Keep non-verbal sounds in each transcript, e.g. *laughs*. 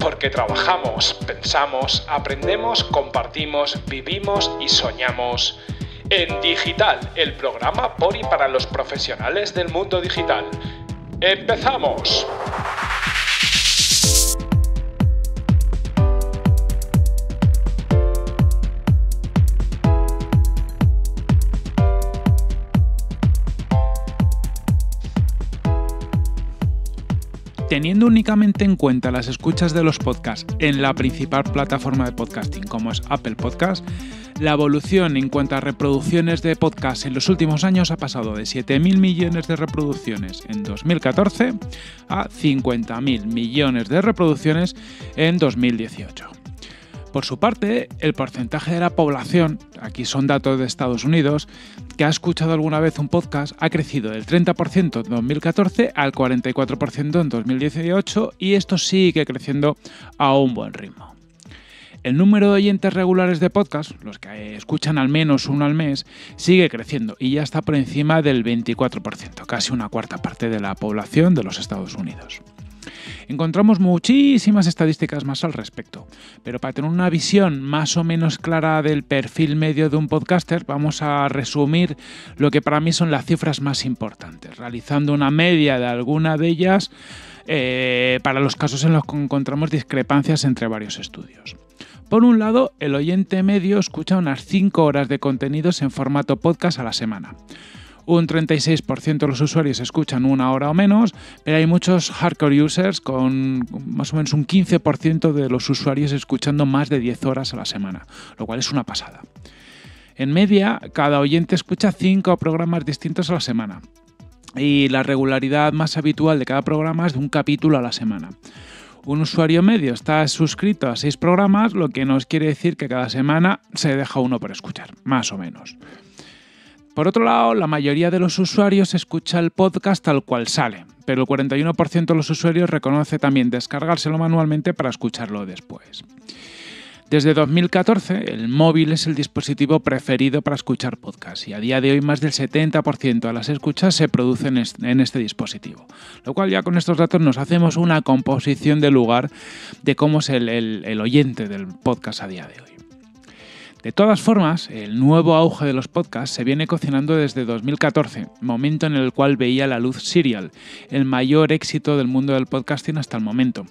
porque trabajamos, pensamos, aprendemos, compartimos, vivimos y soñamos. En Digital, el programa PORI para los profesionales del mundo digital. ¡Empezamos! teniendo únicamente en cuenta las escuchas de los podcasts en la principal plataforma de podcasting como es Apple Podcast, la evolución en cuanto a reproducciones de podcasts en los últimos años ha pasado de 7.000 millones de reproducciones en 2014 a 50.000 millones de reproducciones en 2018. Por su parte, el porcentaje de la población, aquí son datos de Estados Unidos, que ha escuchado alguna vez un podcast ha crecido del 30% en 2014 al 44% en 2018 y esto sigue creciendo a un buen ritmo. El número de oyentes regulares de podcast, los que escuchan al menos uno al mes, sigue creciendo y ya está por encima del 24%, casi una cuarta parte de la población de los Estados Unidos. Encontramos muchísimas estadísticas más al respecto, pero para tener una visión más o menos clara del perfil medio de un podcaster, vamos a resumir lo que para mí son las cifras más importantes, realizando una media de alguna de ellas eh, para los casos en los que encontramos discrepancias entre varios estudios. Por un lado, el oyente medio escucha unas 5 horas de contenidos en formato podcast a la semana un 36% de los usuarios escuchan una hora o menos, pero hay muchos hardcore users con más o menos un 15% de los usuarios escuchando más de 10 horas a la semana, lo cual es una pasada. En media, cada oyente escucha 5 programas distintos a la semana y la regularidad más habitual de cada programa es de un capítulo a la semana. Un usuario medio está suscrito a 6 programas, lo que nos quiere decir que cada semana se deja uno por escuchar, más o menos. Por otro lado, la mayoría de los usuarios escucha el podcast tal cual sale, pero el 41% de los usuarios reconoce también descargárselo manualmente para escucharlo después. Desde 2014, el móvil es el dispositivo preferido para escuchar podcasts y a día de hoy más del 70% de las escuchas se producen en este dispositivo. Lo cual ya con estos datos nos hacemos una composición de lugar de cómo es el oyente del podcast a día de hoy. De todas formas, el nuevo auge de los podcasts se viene cocinando desde 2014, momento en el cual veía la luz Serial, el mayor éxito del mundo del podcasting hasta el momento,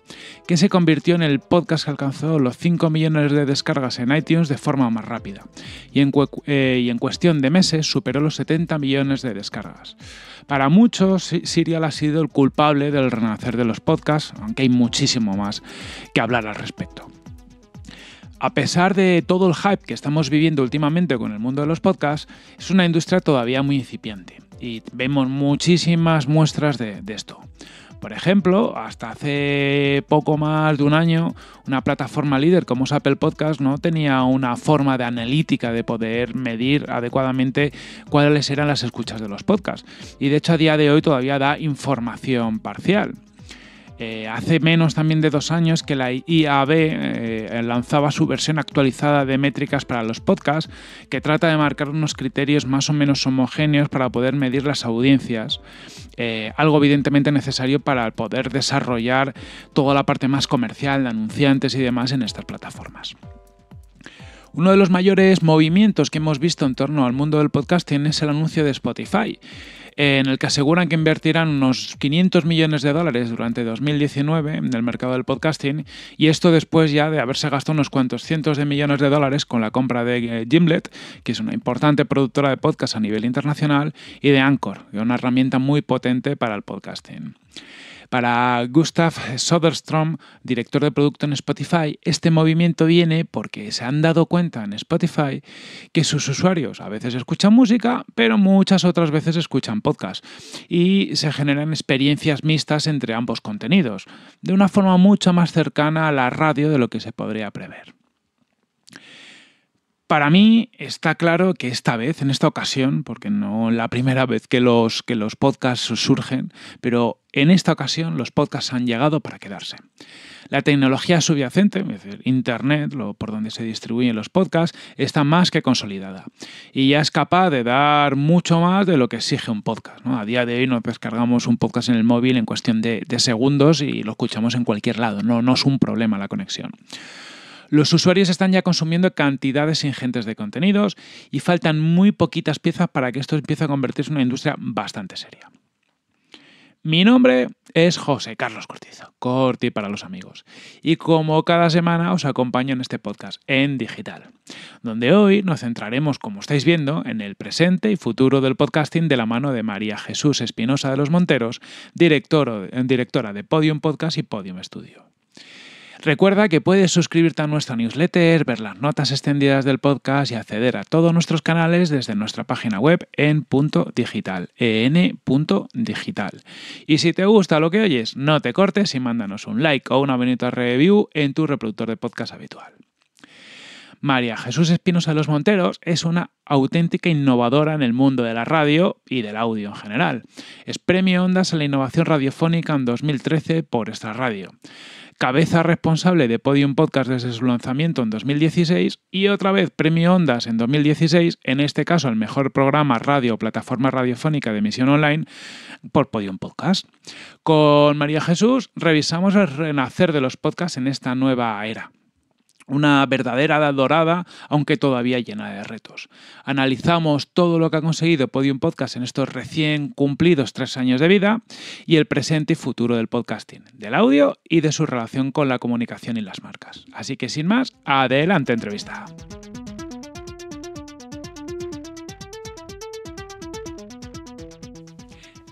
que se convirtió en el podcast que alcanzó los 5 millones de descargas en iTunes de forma más rápida, y en, eh, cuestión de meses superó los 70 millones de descargas. Para muchos, Serial ha sido el culpable del renacer de los podcasts, aunque hay muchísimo más que hablar al respecto a pesar de todo el hype que estamos viviendo últimamente con el mundo de los podcasts, es una industria todavía muy incipiente y vemos muchísimas muestras de, esto. Por ejemplo, hasta hace poco más de un año, una plataforma líder como es Apple Podcast no tenía una forma de analítica de poder medir adecuadamente cuáles eran las escuchas de los podcasts. Y de hecho a día de hoy todavía da información parcial. Eh, hace menos también de dos años que la IAB eh, lanzaba su versión actualizada de métricas para los podcasts, que trata de marcar unos criterios más o menos homogéneos para poder medir las audiencias, eh, algo evidentemente necesario para poder desarrollar toda la parte más comercial de anunciantes y demás en estas plataformas. Uno de los mayores movimientos que hemos visto en torno al mundo del podcasting es el anuncio de Spotify, en el que aseguran que invertirán unos 500 millones de dólares durante 2019 en el mercado del podcasting, y esto después ya de haberse gastado unos cuantos cientos de millones de dólares con la compra de eh, Gimlet, que es una importante productora de podcast a nivel internacional, y de Anchor, una herramienta muy potente para el podcasting. Para Gustav Soderstrom, director de producto en Spotify, este movimiento viene porque se han dado cuenta en Spotify que sus usuarios a veces escuchan música, pero muchas otras veces escuchan podcast y se generan experiencias mixtas entre ambos contenidos, de una forma mucho más cercana a la radio de lo que se podría prever. Para mí está claro que esta vez, en esta ocasión, porque no la primera vez que los, que los podcasts surgen, pero en esta ocasión los podcasts han llegado para quedarse. La tecnología subyacente, es decir, Internet, lo, por donde se distribuyen los podcasts, está más que consolidada y ya es capaz de dar mucho más de lo que exige un podcast. A día de hoy nos descargamos un podcast en el móvil en cuestión de, de segundos y lo escuchamos en cualquier lado, no, no es un problema la conexión. Los usuarios están ya consumiendo cantidades ingentes de contenidos y faltan muy poquitas piezas para que esto empiece a convertirse en una industria bastante seria. Mi nombre es José Carlos Cortizo, Corti para los amigos, y como cada semana os acompaño en este podcast en digital, donde hoy nos centraremos, como estáis viendo, en el presente y futuro del podcasting de la mano de María Jesús Espinosa de los Monteros, eh, directora de Podium Podcast y Podium Studio. Recuerda que puedes suscribirte a nuestra newsletter, ver las notas extendidas del podcast y acceder a todos nuestros canales desde nuestra página web en punto digital, en digital. Y si te gusta lo que oyes, no te cortes y mándanos un like o una bonita review en tu reproductor de podcast habitual. María Jesús Espinosa de los Monteros es una auténtica innovadora en el mundo de la radio y del audio en general. Es premio Ondas a la innovación radiofónica en 2013 por esta radio cabeza responsable de Podium Podcast desde su lanzamiento en 2016 y otra vez Premio Ondas en 2016, en este caso el mejor programa radio plataforma radiofónica de emisión online por Podium Podcast. Con María Jesús revisamos el renacer de los podcasts en esta nueva era una verdadera edad dorada, aunque todavía llena de retos. Analizamos todo lo que ha conseguido Podium Podcast en estos recién cumplidos tres años de vida y el presente y futuro del podcasting, del audio y de su relación con la comunicación y las marcas. Así que sin más, adelante entrevista.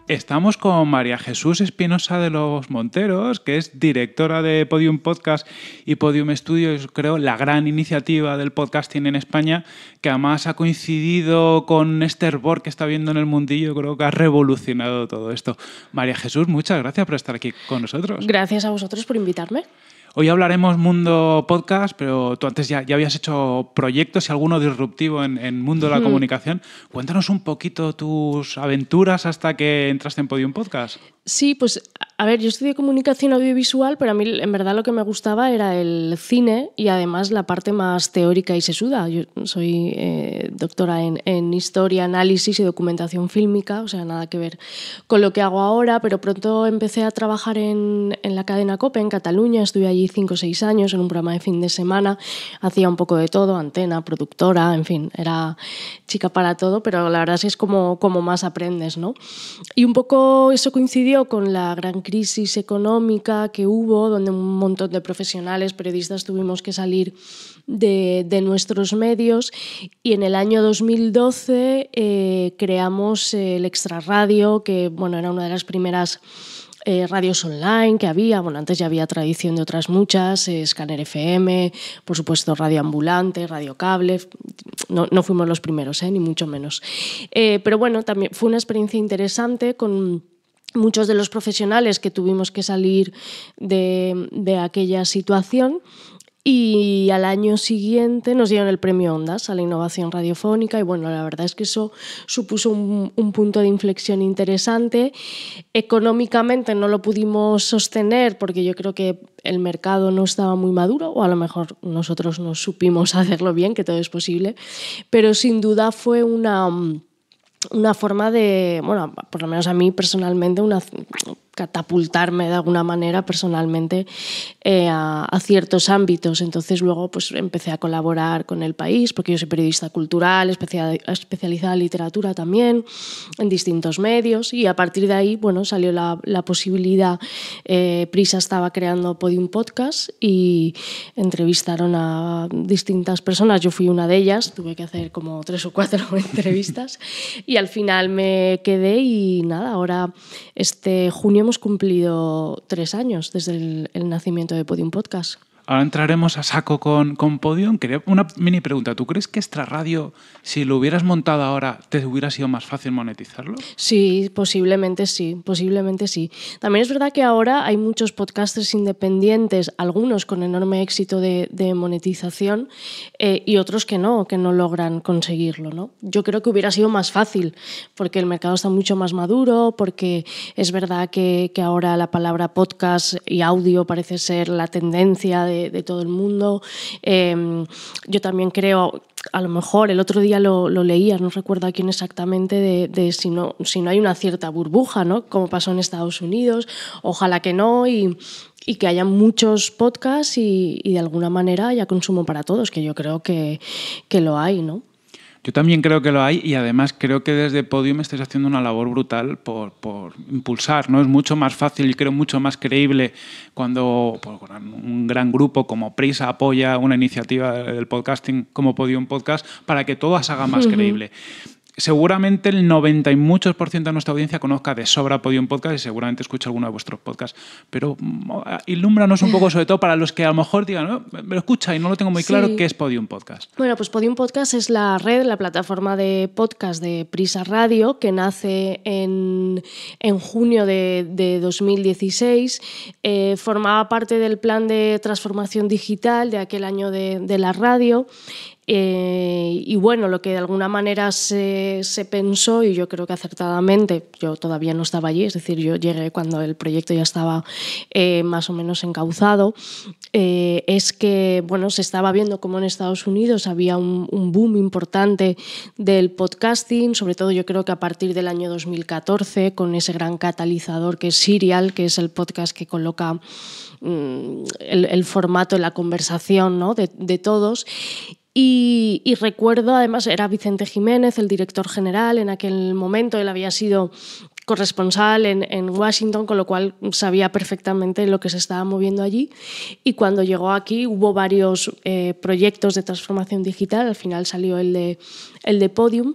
Estamos con María Jesús Espinosa de los Monteros, que es directora de Podium Podcast y Podium Studios, creo, la gran iniciativa del podcasting en España, que además ha coincidido con este hervor que está viendo en el mundillo, creo que ha revolucionado todo esto. María Jesús, muchas gracias por estar aquí con nosotros. Gracias a vosotros por invitarme. Hoy hablaremos mundo podcast, pero tú antes ya, habías hecho proyectos y alguno disruptivo en, mundo de la comunicación. Cuéntanos un poquito tus aventuras hasta que entraste en Podium Podcast. Sí, pues a ver, yo estudié comunicación audiovisual, pero a mí en verdad lo que me gustaba era el cine y además la parte más teórica y sesuda. Yo soy eh, doctora en, historia, análisis y documentación fílmica, o sea, nada que ver con lo que hago ahora, pero pronto empecé a trabajar en, en la cadena COPE en Cataluña, estuve allí cinco o seis años en un programa de fin de semana, hacía un poco de todo, antena, productora, en fin, era chica para todo, pero la verdad es que es como, como más aprendes, ¿no? Y un poco eso coincidió con la gran crisis económica que hubo, donde un montón de profesionales, periodistas, tuvimos que salir de, nuestros medios. Y en el año 2012 eh, creamos el Extra Radio, que bueno, era una de las primeras eh, radios online que había, bueno, antes ya había tradición de otras muchas, eh, Scanner FM, por supuesto Radio Ambulante, Radio Cable, no, fuimos los primeros, ni mucho menos. pero bueno, también fue una experiencia interesante con muchos de los profesionales que tuvimos que salir de, aquella situación y al año siguiente nos dieron el premio Ondas a la innovación radiofónica y bueno, la verdad es que eso supuso un, un punto de inflexión interesante. Económicamente no lo pudimos sostener porque yo creo que el mercado no estaba muy maduro o a lo mejor nosotros no supimos *laughs* hacerlo bien, que todo es posible, pero sin duda fue una una forma de, bueno, por lo menos a mí personalmente, una, catapultarme de alguna manera personalmente eh, a, ciertos ámbitos. Entonces luego pues empecé a colaborar con El País, porque yo soy periodista cultural, especial, especializada en literatura también, en distintos medios, y a partir de ahí bueno, salió la, posibilidad, eh, Prisa estaba creando Podium Podcast y entrevistaron a distintas personas, yo fui una de ellas, tuve que hacer como tres o cuatro *laughs* entrevistas, y al final me quedé y nada, ahora este junio hemos cumplido tres años desde el, nacimiento de Podium Podcast ahora entraremos a saco con, con Podium. Quería una mini pregunta. ¿Tú crees que Extra Radio, si lo hubieras montado ahora, te hubiera sido más fácil monetizarlo? Sí, posiblemente sí, posiblemente sí. También es verdad que ahora hay muchos podcasters independientes, algunos con enorme éxito de, monetización eh, y otros que no, que no logran conseguirlo. ¿no? Yo creo que hubiera sido más fácil porque el mercado está mucho más maduro, porque es verdad que ahora la palabra podcast y audio parece ser la tendencia de de, todo el mundo. Em, yo también creo, a lo mejor el otro día lo, lo leía, no recuerdo a quién exactamente, de, si, no, si no hay una cierta burbuja, ¿no? Como pasó en Estados Unidos, ojalá que no y, que haya muchos podcasts y, y, de alguna manera haya consumo para todos, que yo creo que, que lo hay, ¿no? Yo también creo que lo hay y además creo que desde Podium estás haciendo una labor brutal por, impulsar, ¿no? Es mucho más fácil y creo mucho más creíble cuando pues, un gran grupo como Prisa apoya una iniciativa del podcasting como Podium Podcast para que todo se más creíble seguramente el 90 y muchos por ciento de nuestra audiencia conozca de sobra Podium Podcast y seguramente escucha alguno de vuestros podcasts. Pero mm, ilúmbranos un poco, sobre todo para los que a lo mejor digan, me lo escucha y no lo tengo muy claro, ¿qué es Podium Podcast? Bueno, pues Podium Podcast es la red, la plataforma de podcast de Prisa Radio que nace en, junio de, 2016. Eh, formaba parte del plan de transformación digital de aquel año de la radio. Eh, y bueno, lo que de alguna manera se, pensó, y yo creo que acertadamente, yo todavía no estaba allí, es decir, yo llegué cuando el proyecto ya estaba eh, más o menos encauzado, eh, es que bueno, se estaba viendo como en Estados Unidos había un, boom importante del podcasting, sobre todo yo creo que a partir del año 2014, con ese gran catalizador que es Serial, que es el podcast que coloca mm, el, formato formato, la conversación de todos. Y, recuerdo, además, era Vicente Jiménez, el director general, en aquel momento él había sido corresponsal en, Washington, con lo cual sabía perfectamente lo que se estaba moviendo allí. Y cuando llegó aquí hubo varios eh, proyectos de transformación digital, al final salió el de, el de Podium.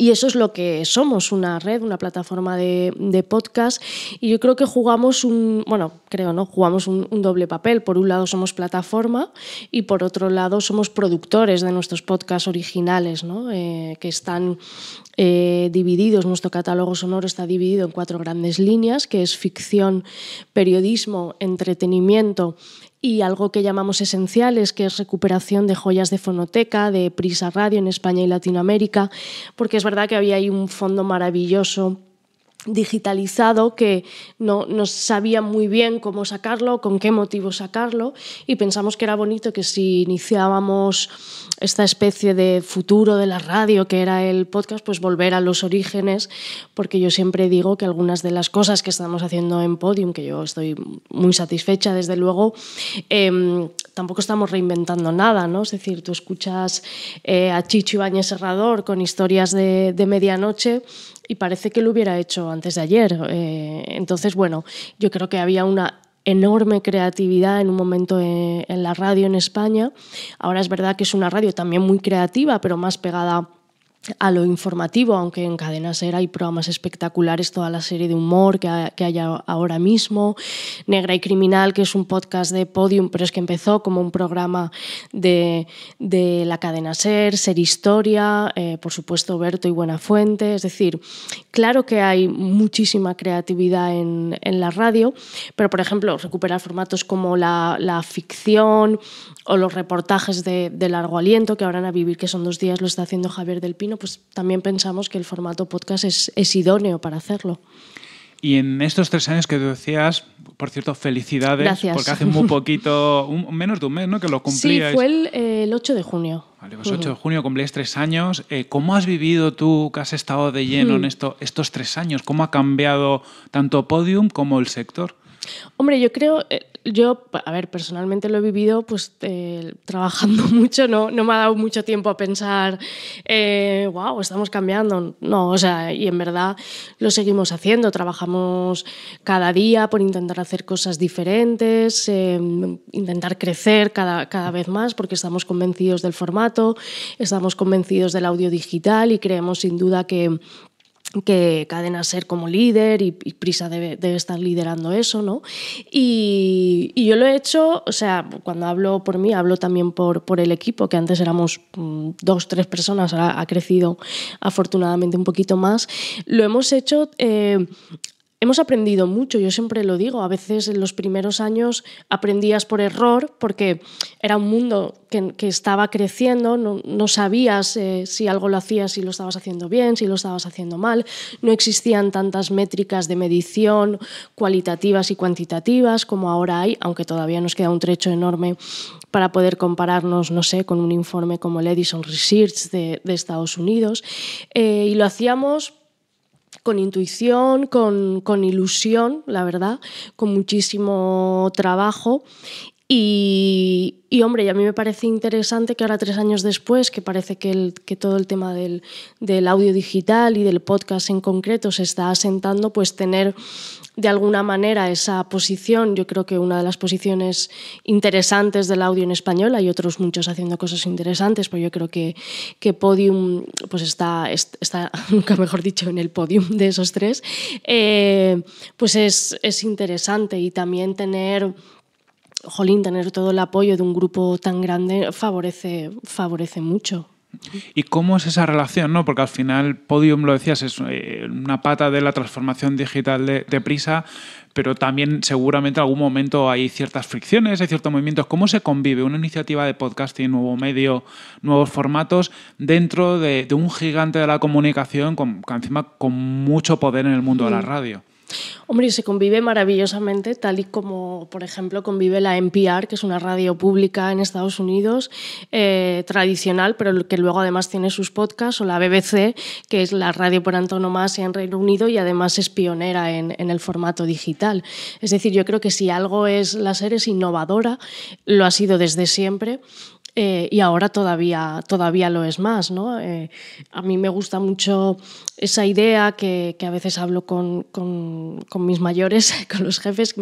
Y eso es lo que somos, una red, una plataforma de, podcast. Y yo creo que jugamos un, bueno, creo, ¿no? Jugamos un, doble papel. Por un lado somos plataforma y por otro lado somos productores de nuestros podcasts originales, ¿no? Eh, que están eh, divididos, nuestro catálogo sonoro está dividido en cuatro grandes líneas, que es ficción, periodismo, entretenimiento, y algo que llamamos esencial es que es recuperación de joyas de fonoteca, de Prisa Radio en España y Latinoamérica, porque es verdad que había ahí un fondo maravilloso digitalizado que no, sabía muy bien cómo sacarlo, con qué motivo sacarlo y pensamos que era bonito que si iniciábamos esta especie de futuro de la radio que era el podcast, pues volver a los orígenes, porque yo siempre digo que algunas de las cosas que estamos haciendo en Podium, que yo estoy muy satisfecha desde luego, em, tampoco estamos reinventando nada, ¿no? Es decir, tú escuchas eh, a Chicho Ibañez Serrador con historias de, de medianoche y parece que lo hubiera hecho antes de ayer. Eh, entonces, bueno, yo creo que había una enorme creatividad en un momento en, en la radio en España. Ahora es verdad que es una radio también muy creativa, pero más pegada a lo informativo, aunque en Cadena Ser hay programas espectaculares, toda la serie de humor que, hay ahora mismo, Negra y Criminal, que es un podcast de podium, pero es que empezó como un programa de, la Cadena Ser, Ser Historia, eh, por supuesto Berto y Fuente es decir, claro que hay muchísima creatividad en, la radio, pero por ejemplo, recuperar formatos como la, ficción o los reportajes de, largo aliento, que ahora a Vivir, que son dos días, lo está haciendo Javier del Pino, pues también pensamos que el formato podcast es, idóneo para hacerlo. Y en estos tres años que tú decías, por cierto, felicidades, porque hace muy *laughs* poquito, menos de un mes, ¿no? Que lo cumplíais. Sí, fue el, 8 de junio. Vale, pues 8 de junio cumplíais tres años. Eh, ¿Cómo has vivido tú, que has estado de lleno en hmm. estos tres años? ¿Cómo ha cambiado tanto Podium como el sector? Hombre, yo creo, eh, yo, a ver, personalmente lo he vivido pues eh, trabajando *laughs* mucho, no, no me ha dado mucho tiempo a pensar, wow, eh, estamos cambiando. No, o sea, y en verdad lo seguimos haciendo, trabajamos cada día por intentar hacer cosas diferentes, em, intentar crecer cada, cada vez más porque estamos convencidos del formato, estamos convencidos del audio digital y creemos sin duda que que Cadena Ser como líder y, Prisa debe, estar liderando eso, ¿no? Y, yo lo he hecho, o sea, cuando hablo por mí, hablo también por, por el equipo, que antes éramos mm, dos, tres personas, ahora ha crecido afortunadamente un poquito más. Lo hemos hecho eh, hemos aprendido mucho, yo siempre lo digo, a veces en los primeros años aprendías por error porque era un mundo que, estaba creciendo, no, sabías eh, si algo lo hacías, si lo estabas haciendo bien, si lo estabas haciendo mal, no existían tantas métricas de medición cualitativas y cuantitativas como ahora hay, aunque todavía nos queda un trecho enorme para poder compararnos, no sé, con un informe como el Edison Research de, Estados Unidos. Eh, y lo hacíamos con intuición, con, con, ilusión, la verdad, con muchísimo trabajo y, hombre, y a mí me parece interesante que ahora tres años después, que parece que, el, que todo el tema del, del, audio digital y del podcast en concreto se está asentando, pues tener de alguna manera esa posición, yo creo que una de las posiciones interesantes del audio en español, hay otros muchos haciendo cosas interesantes, pero yo creo que, que Podium pues está, está, *laughs* nunca mejor dicho, en el podium de esos tres, eh, pues es, es interesante y también tener jolín, tener todo el apoyo de un grupo tan grande favorece, favorece mucho. ¿Y cómo es esa relación? ¿no? Porque al final, Podium, lo decías, es eh, una pata de la transformación digital de, prisa, pero también seguramente en algún momento hay ciertas fricciones, hay ciertos movimientos. ¿Cómo se convive una iniciativa de podcasting, nuevo medio, nuevos formatos, dentro de, un gigante de la comunicación, con, encima con mucho poder en el mundo de la radio? Hombre, se convive maravillosamente, tal y como, por ejemplo, convive la NPR, que es una radio pública en Estados Unidos, eh, tradicional, pero que luego además tiene sus podcasts, o la BBC, que es la radio por antonomasia en Reino Unido y además es pionera en, en, el formato digital. Es decir, yo creo que si algo es la serie es innovadora, lo ha sido desde siempre eh, y ahora todavía, todavía lo es más. ¿no? Eh, a mí me gusta mucho esa idea que, a veces hablo con, mis mayores, *laughs* con los jefes,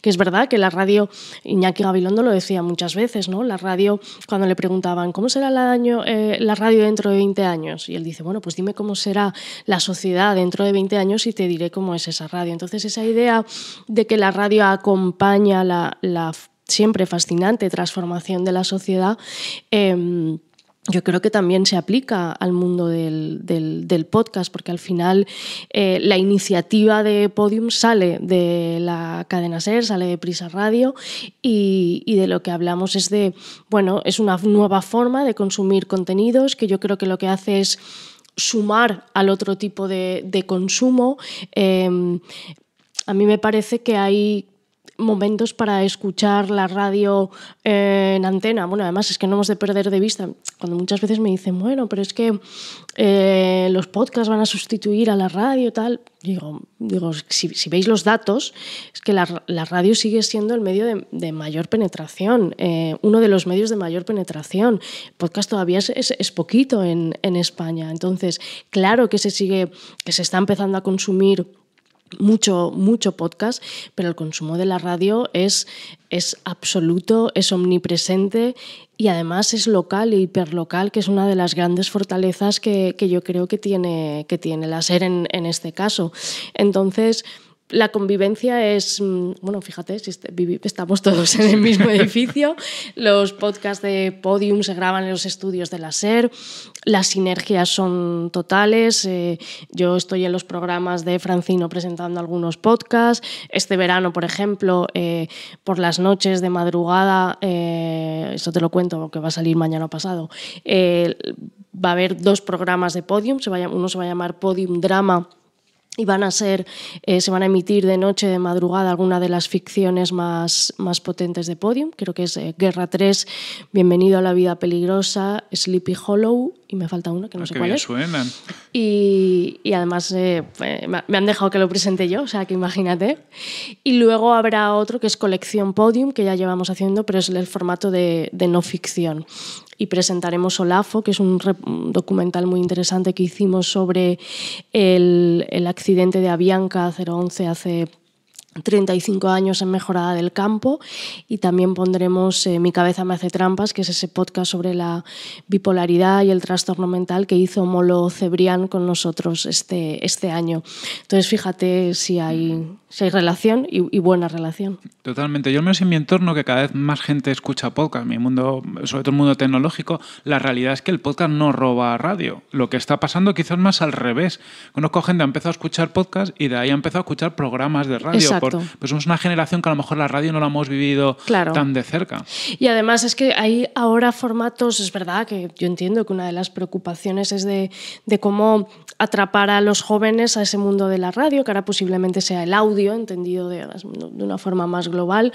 que es verdad que la radio, Iñaki Gabilondo lo decía muchas veces, ¿no? la radio, cuando le preguntaban, ¿cómo será la, año, eh, la radio dentro de 20 años? Y él dice, bueno, pues dime cómo será la sociedad dentro de 20 años y te diré cómo es esa radio. Entonces esa idea de que la radio acompaña la, la siempre fascinante transformación de la sociedad, em, yo creo que también se aplica al mundo del, podcast, porque al final eh, la iniciativa de Podium sale de la cadena SER, sale de Prisa Radio, y, de lo que hablamos es de, bueno, es una nueva forma de consumir contenidos que yo creo que lo que hace es sumar al otro tipo de, consumo. Em, a mí me parece que hay momentos para escuchar la radio eh, en antena. Bueno, además es que no hemos de perder de vista, cuando muchas veces me dicen, bueno, pero es que eh, los podcasts van a sustituir a la radio, tal. Digo, digo si, veis los datos, es que la, radio sigue siendo el medio de, mayor penetración, eh, uno de los medios de mayor penetración. Podcast todavía es, poquito en España. Entonces, claro que se sigue, que se está empezando a consumir mucho, mucho podcast, pero el consumo de la radio es, es absoluto, es omnipresente y además es local e hiperlocal, que es una de las grandes fortalezas que, yo creo que tiene, que tiene la SER en, en este caso. Entonces, la convivencia es, mm, bueno, fíjate, estamos todos en el mismo edificio, los podcasts de Podium se graban en los estudios de la SER, las sinergias son totales, eh, yo estoy en los programas de Francino presentando algunos podcasts, este verano, por ejemplo, eh, por las noches de madrugada, eh, eso te lo cuento porque va a salir mañana pasado, va a haber dos programas de Podium, uno se va a llamar Podium Drama y van a ser, eh, se van a emitir de noche, de madrugada, alguna de las ficciones más, más potentes de Podium. Creo que es eh, Guerra 3, Bienvenido a la vida peligrosa, Sleepy Hollow y me falta uno que no ah, sé cuál es. Suenan. Y, además eh, me han dejado que lo presente yo, o sea que imagínate. Y luego habrá otro que es Colección Podium, que ya llevamos haciendo, pero es el formato de, de no ficción y presentaremos Olafo, que es un, documental muy interesante que hicimos sobre el, el accidente de Avianca 011 hace 35 años en mejorada del campo y también pondremos eh, Mi cabeza me hace trampas, que es ese podcast sobre la bipolaridad y el trastorno mental que hizo Molo Cebrián con nosotros este, este año. Entonces fíjate si hay, si relación y, buena relación. Totalmente. Yo al menos en mi entorno, que cada vez más gente escucha podcast, mi mundo, sobre todo el mundo tecnológico, la realidad es que el podcast no roba radio. Lo que está pasando quizás más al revés. Conozco gente que ha a escuchar podcast y de ahí ha empezado a escuchar programas de radio. Pero Pues somos una generación que a lo mejor la radio no la hemos vivido tan de cerca. Y además es que hay ahora formatos, es verdad que yo entiendo que una de las preocupaciones es de, cómo atrapar a los jóvenes a ese mundo de la radio, que ahora posiblemente sea el audio, entendido de, una forma más global,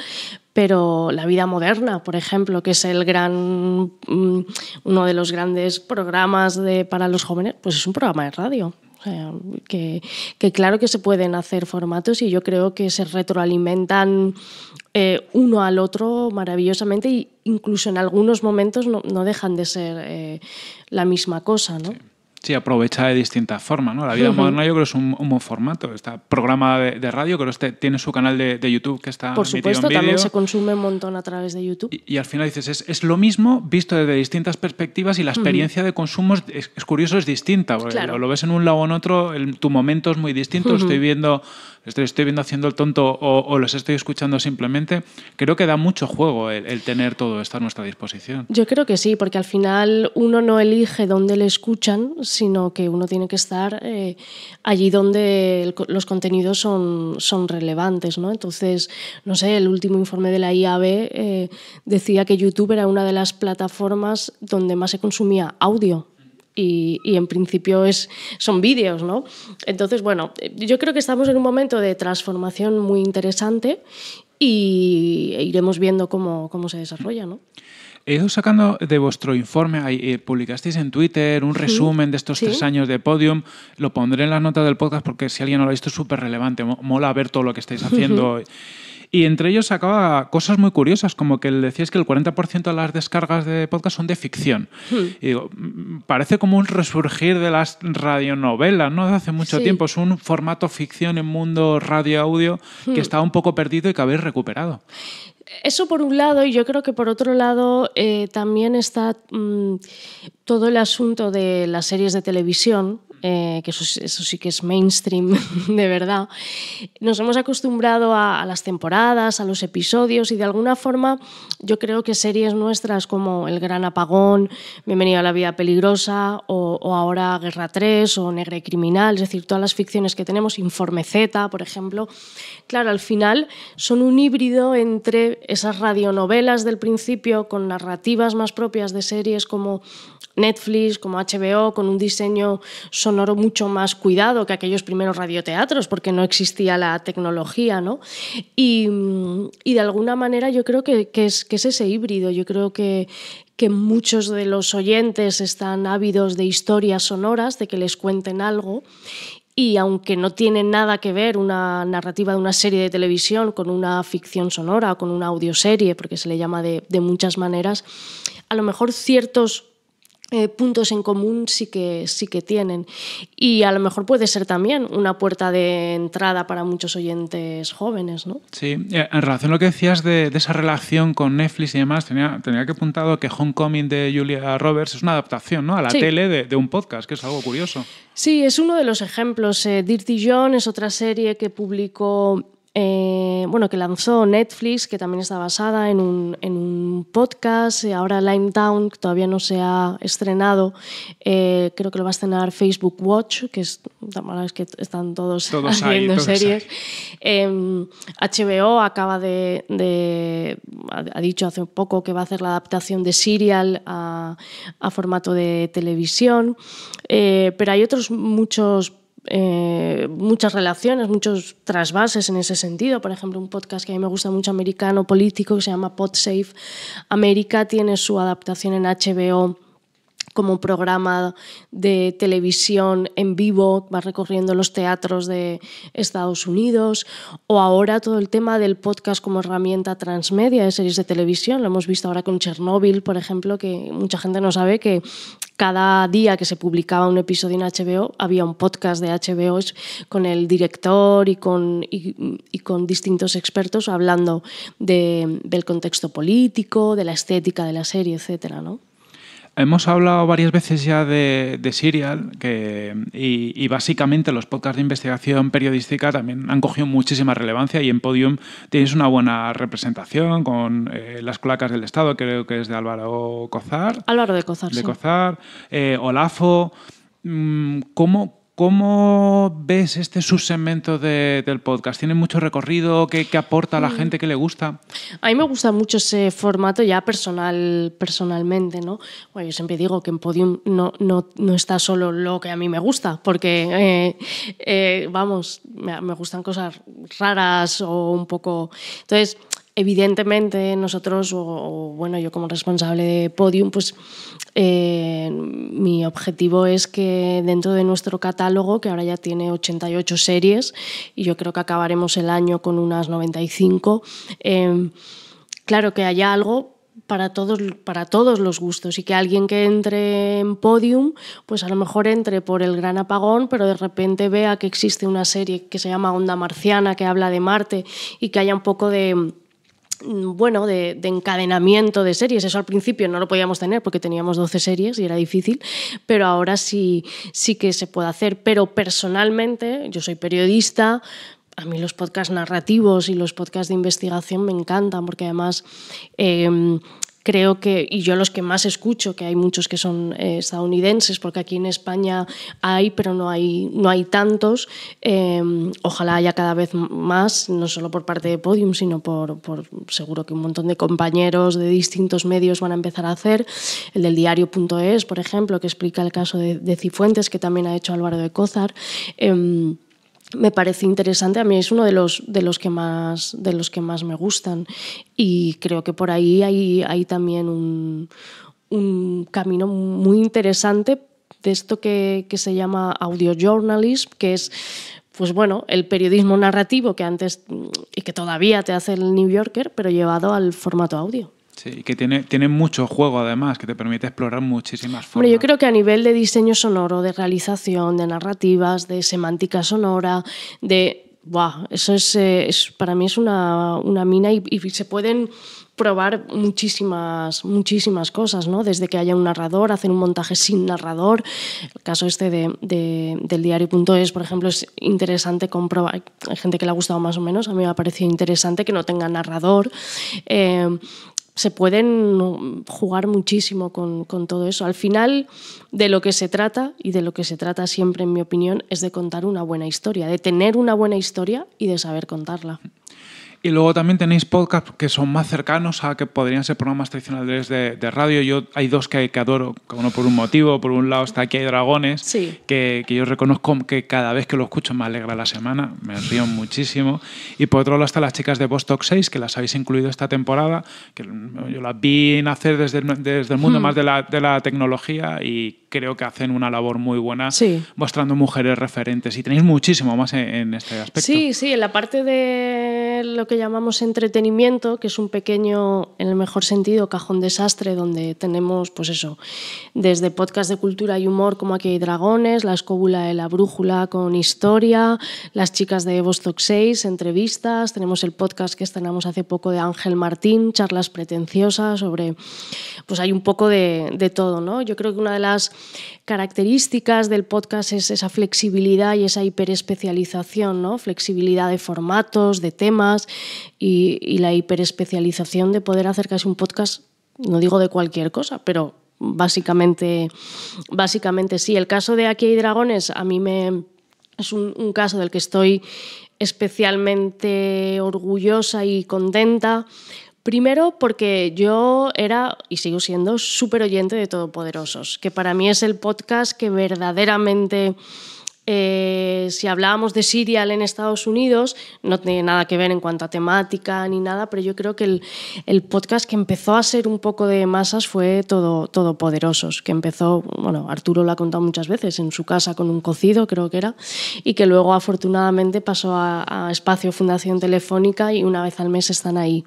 pero la vida moderna, por ejemplo, que es el gran, mm, uno de los grandes programas para los jóvenes, pues es un programa de radio. O sea, que, claro que se pueden hacer formatos y yo creo que se retroalimentan eh, uno al otro maravillosamente e incluso en algunos momentos no, dejan de ser eh, la misma cosa, ¿no? Sí, aprovecha de distintas formas, ¿no? La vida moderna yo creo es un, buen formato. Está programa de, radio, creo que este tiene su canal de, YouTube que está Por supuesto, también se consume un montón a través de YouTube. Y, al final dices, es, lo mismo visto desde distintas perspectivas y la experiencia de consumo es, es, curioso, es distinta. lo, ves en un lado o en otro, tu momento es muy distinto. Estoy viendo estoy, viendo haciendo el tonto o, los estoy escuchando simplemente, creo que da mucho juego el, tener todo esto a nuestra disposición. Yo creo que sí, porque al final uno no elige dónde le escuchan, sino que uno tiene que estar eh, allí donde los contenidos son, relevantes. ¿no? Entonces, no sé, el último informe de la IAB eh, decía que YouTube era una de las plataformas donde más se consumía audio y, en principio es, son vídeos, ¿no? Entonces, bueno, yo creo que estamos en un momento de transformación muy interesante y e iremos viendo cómo, cómo se desarrolla, ¿no? He ido sacando de vuestro informe, eh, publicasteis en Twitter un resumen de estos tres años de podium, lo pondré en las notas del podcast porque si alguien no lo ha visto es súper relevante, mola ver todo lo que estáis haciendo. Y entre ellos sacaba cosas muy curiosas, como que decías que el 40% de las descargas de podcast son de ficción. Hmm. Y mm, parece como un resurgir de las radionovelas, ¿no? De hace mucho tiempo. Es un formato ficción en mundo radio-audio que hmm. estaba un poco perdido y que habéis recuperado. Eso por un lado, y yo creo que por otro lado eh, también está mm, todo el asunto de las series de televisión, eh, que eso, eso, sí que es mainstream, *laughs* de verdad, nos hemos acostumbrado a, las temporadas, a los episodios y de alguna forma yo creo que series nuestras como El Gran Apagón, Bienvenido a la Vida Peligrosa o, ahora Guerra 3 o Negre Criminal, es decir, todas las ficciones que tenemos, Informe Z, por ejemplo, claro, al final son un híbrido entre esas radionovelas del principio con narrativas más propias de series como Netflix, como HBO, con un diseño sonoro sonoro mucho más cuidado que aquellos primeros radioteatros, porque no existía la tecnología, ¿no? Y, mm, de alguna manera yo creo que, es, ese híbrido, yo creo que, muchos de los oyentes están ávidos de historias sonoras, de que les cuenten algo, y aunque no tiene nada que ver una narrativa de una serie de televisión con una ficción sonora o con una audioserie, porque se le llama de muchas maneras, a lo mejor ciertos eh, puntos en común sí que, sí que tienen. Y a lo mejor puede ser también una puerta de entrada para muchos oyentes jóvenes, ¿no? Sí, eh, en relación a lo que decías de, esa relación con Netflix y demás, tenía, tenía que apuntado que Homecoming de Julia Roberts es una adaptación ¿no? a la tele de, un podcast, que es algo curioso. Sí, es uno de los ejemplos. Eh, Dirty John es otra serie que publicó eh, bueno, que lanzó Netflix, que también está basada en un, en un podcast. Eh, ahora Town, que todavía no se ha estrenado, eh, creo que lo va a estrenar Facebook Watch, que es, la es que están todos, *laughs* haciendo series. HBO em, acaba de, ha dicho hace poco que va a hacer la adaptación de Serial a, a formato de televisión. pero hay otros muchos eh, muchas relaciones, muchos trasvases en ese sentido. Por ejemplo, un podcast que a mí me gusta mucho americano político que se llama PodSafe América tiene su adaptación en HBO como programa de televisión en vivo, va recorriendo los teatros de Estados Unidos, o ahora todo el tema del podcast como herramienta transmedia de series de televisión. Lo hemos visto ahora con Chernobyl, por ejemplo, que mucha gente no sabe que cada día que se publicaba un episodio en HBO había un podcast de HBO con el director y con, con distintos expertos hablando del contexto político, de la estética de la serie, etcétera, ¿no? Hemos hablado varias veces ya de, Serial que, y, básicamente los podcasts de investigación periodística también han cogido muchísima relevancia y en Podium tienes una buena representación con eh, Las Colacas del Estado, creo que es de Álvaro Cozar. Álvaro de Cozar, De Cozar, eh, Olafo. Mm, ¿Cómo, ¿Cómo ves este subsegmento del podcast? ¿Tiene mucho recorrido? ¿Qué, aporta a la mm. gente que le gusta? A mí me gusta mucho ese formato ya personal, personalmente, ¿no? Bueno, yo siempre digo que en Podium no, está solo lo que a mí me gusta, porque, eh, eh, vamos, me, gustan cosas raras o un poco... Entonces, Evidentemente nosotros, o, bueno, yo como responsable de Podium, pues eh, mi objetivo es que dentro de nuestro catálogo, que ahora ya tiene 88 series, y yo creo que acabaremos el año con unas 95, eh, claro que haya algo para todos, para todos los gustos y que alguien que entre en podium, pues a lo mejor entre por el gran apagón, pero de repente vea que existe una serie que se llama Onda Marciana, que habla de Marte y que haya un poco de Mm, bueno, de, encadenamiento de series. Eso al principio no lo podíamos tener porque teníamos 12 series y era difícil, pero ahora sí, sí que se puede hacer. Pero personalmente, yo soy periodista, a mí los podcasts narrativos y los podcasts de investigación me encantan porque además... Em, creo que, y yo los que más escucho, que hay muchos que son eh, estadounidenses, porque aquí en España hay, pero no hay, no hay tantos. Em, ojalá haya cada vez más, no solo por parte de Podium, sino por, seguro que un montón de compañeros de distintos medios van a empezar a hacer. El del diario.es, por ejemplo, que explica el caso de, Cifuentes, que también ha hecho Álvaro de Cózar. Em, me parece interesante. A mí es uno de los, de los, que, más, de los que más me gustan. Y creo que por ahí hay, hay también un, camino muy interesante de esto que, se llama audiojournalism, que es pues bueno, el periodismo narrativo que antes y que todavía te hace el New Yorker, pero llevado al formato audio. Sí, que tiene, tiene mucho juego además, que te permite explorar muchísimas formas. Pero yo creo que a nivel de diseño sonoro, de realización, de narrativas, de semántica sonora, de... Buah, eso es, eh, es, para mí es una, una mina y, se pueden probar muchísimas, muchísimas cosas, ¿no? Desde que haya un narrador, hacer un montaje sin narrador. El caso este de, de, del diario.es, por ejemplo, es interesante comprobar. Hay gente que le ha gustado más o menos, a mí me ha parecido interesante que no tenga narrador. Eh, se pueden jugar muchísimo con, todo eso. Al final, de lo que se trata, y de lo que se trata siempre, en mi opinión, es de contar una buena historia, de tener una buena historia y de saber contarla. Y luego también tenéis podcasts que son más cercanos a que podrían ser programas tradicionales de, de radio. Yo hay dos que, que adoro, uno por un motivo. Por un lado está Aquí hay dragones, que, que, yo reconozco que cada vez que lo escucho me alegra la semana, me río muchísimo. Y por otro lado están las chicas de Vostok 6, que las habéis incluido esta temporada, que yo las vi nacer desde, desde el mundo hmm. más de la, de la tecnología y creo que hacen una labor muy buena mostrando mujeres referentes. Y tenéis muchísimo más en, este aspecto. Sí, sí, en la parte de lo que llamamos entretenimiento, que es un pequeño, en el mejor sentido, cajón desastre, donde tenemos, pues eso, desde podcast de cultura y humor como Aquí hay dragones, La escóbula de la brújula con historia, las chicas de Vostok 6, entrevistas, tenemos el podcast que estrenamos hace poco de Ángel Martín, charlas pretenciosas sobre, pues hay un poco de todo, ¿no? Yo creo que una de las características del podcast es esa flexibilidad y esa hiperespecialización, ¿no? Flexibilidad de formatos, de temas y, la hiperespecialización de poder hacer casi un podcast, no digo de cualquier cosa, pero básicamente, básicamente sí. El caso de Aquí hay dragones a mí me... Es un caso del que estoy especialmente orgullosa y contenta Primero porque yo era y sigo siendo súper oyente de Todopoderosos, que para mí es el podcast que verdaderamente eh, si hablábamos de Serial en Estados Unidos, no tiene nada que ver en cuanto a temática ni nada, pero yo creo que el, el podcast que empezó a ser un poco de masas fue todo, Todopoderosos, que empezó, bueno, Arturo lo ha contado muchas veces, en su casa con un cocido, creo que era, y que luego afortunadamente pasó a, Espacio Fundación Telefónica y una vez al mes están ahí.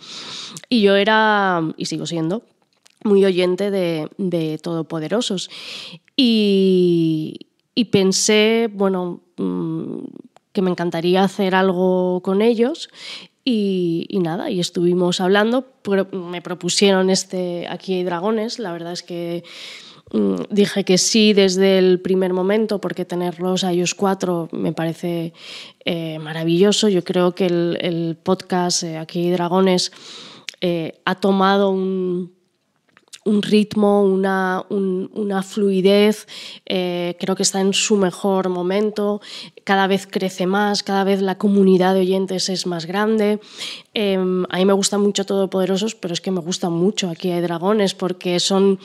Y yo era, y sigo siendo, muy oyente de, de Todopoderosos. Y, y pensé, bueno, mm, que me encantaría hacer algo con ellos y, nada, y estuvimos hablando, me propusieron este Aquí hay dragones, la verdad es que mm, dije que sí desde el primer momento porque tenerlos a ellos cuatro me parece eh, maravilloso, yo creo que el, podcast eh, Aquí hay dragones eh, ha tomado un un ritmo, una, fluidez, eh, creo que está en su mejor momento, cada vez crece más, cada vez la comunidad de oyentes es más grande. Em, a mí me gusta mucho Todopoderosos, pero es que me gusta mucho Aquí hay dragones porque son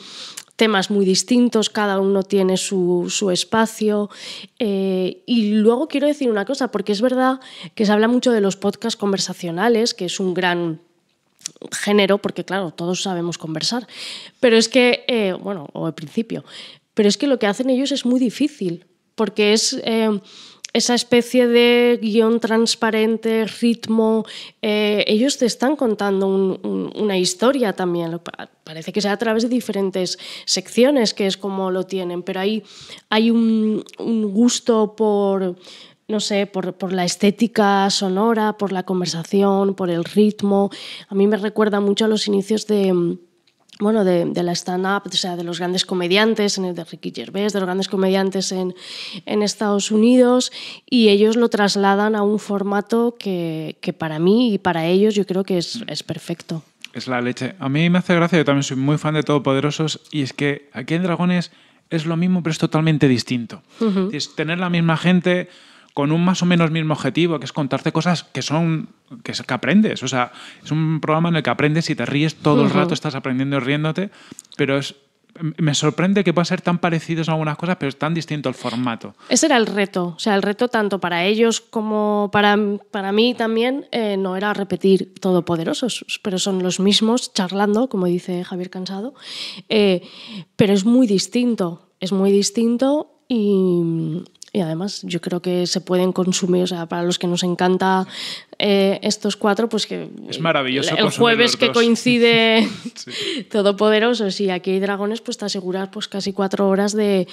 temas muy distintos, cada uno tiene su, espacio. Eh, y luego quiero decir una cosa, porque es verdad que se habla mucho de los podcasts conversacionales, que es un gran género, porque claro, todos sabemos conversar, pero es que, eh, bueno, o al principio, pero es que lo que hacen ellos es muy difícil, porque es eh, esa especie de guión transparente, ritmo, eh, ellos te están contando una historia también, parece que sea a través de diferentes secciones que es como lo tienen, pero hay un gusto por no sé, por, por, la estética sonora, por la conversación, por el ritmo. A mí me recuerda mucho a los inicios de... Mm, bueno, de, de la stand-up, o sea, de los grandes comediantes, de Ricky Gervais, de los grandes comediantes en, en Estados Unidos, y ellos lo trasladan a un formato que, para mí y para ellos yo creo que mm. es, perfecto. Es la leche. A mí me hace gracia, yo también soy muy fan de Todopoderosos, y es que aquí en Dragones es lo mismo, pero es totalmente distinto. Es tener la misma gente, con un más o menos mismo objetivo, que es contarte cosas que son que, aprendes. O sea, es un programa en el que aprendes y te ríes todo el rato, estás aprendiendo y riéndote, pero es, me sorprende que puedan ser tan parecidos algunas cosas, pero es tan distinto el formato. Ese era el reto. O sea, el reto tanto para ellos como para, para mí también eh, no era repetir Todopoderosos, pero son los mismos charlando, como dice Javier Cansado. Eh, pero es muy distinto. Es muy distinto y, y además yo creo que se pueden consumir, o sea, para los que nos encanta eh, estos cuatro, pues que... Es maravilloso. El, jueves que coincide *laughs* Todopoderoso, si aquí hay dragones, pues te aseguras pues, casi cuatro horas de,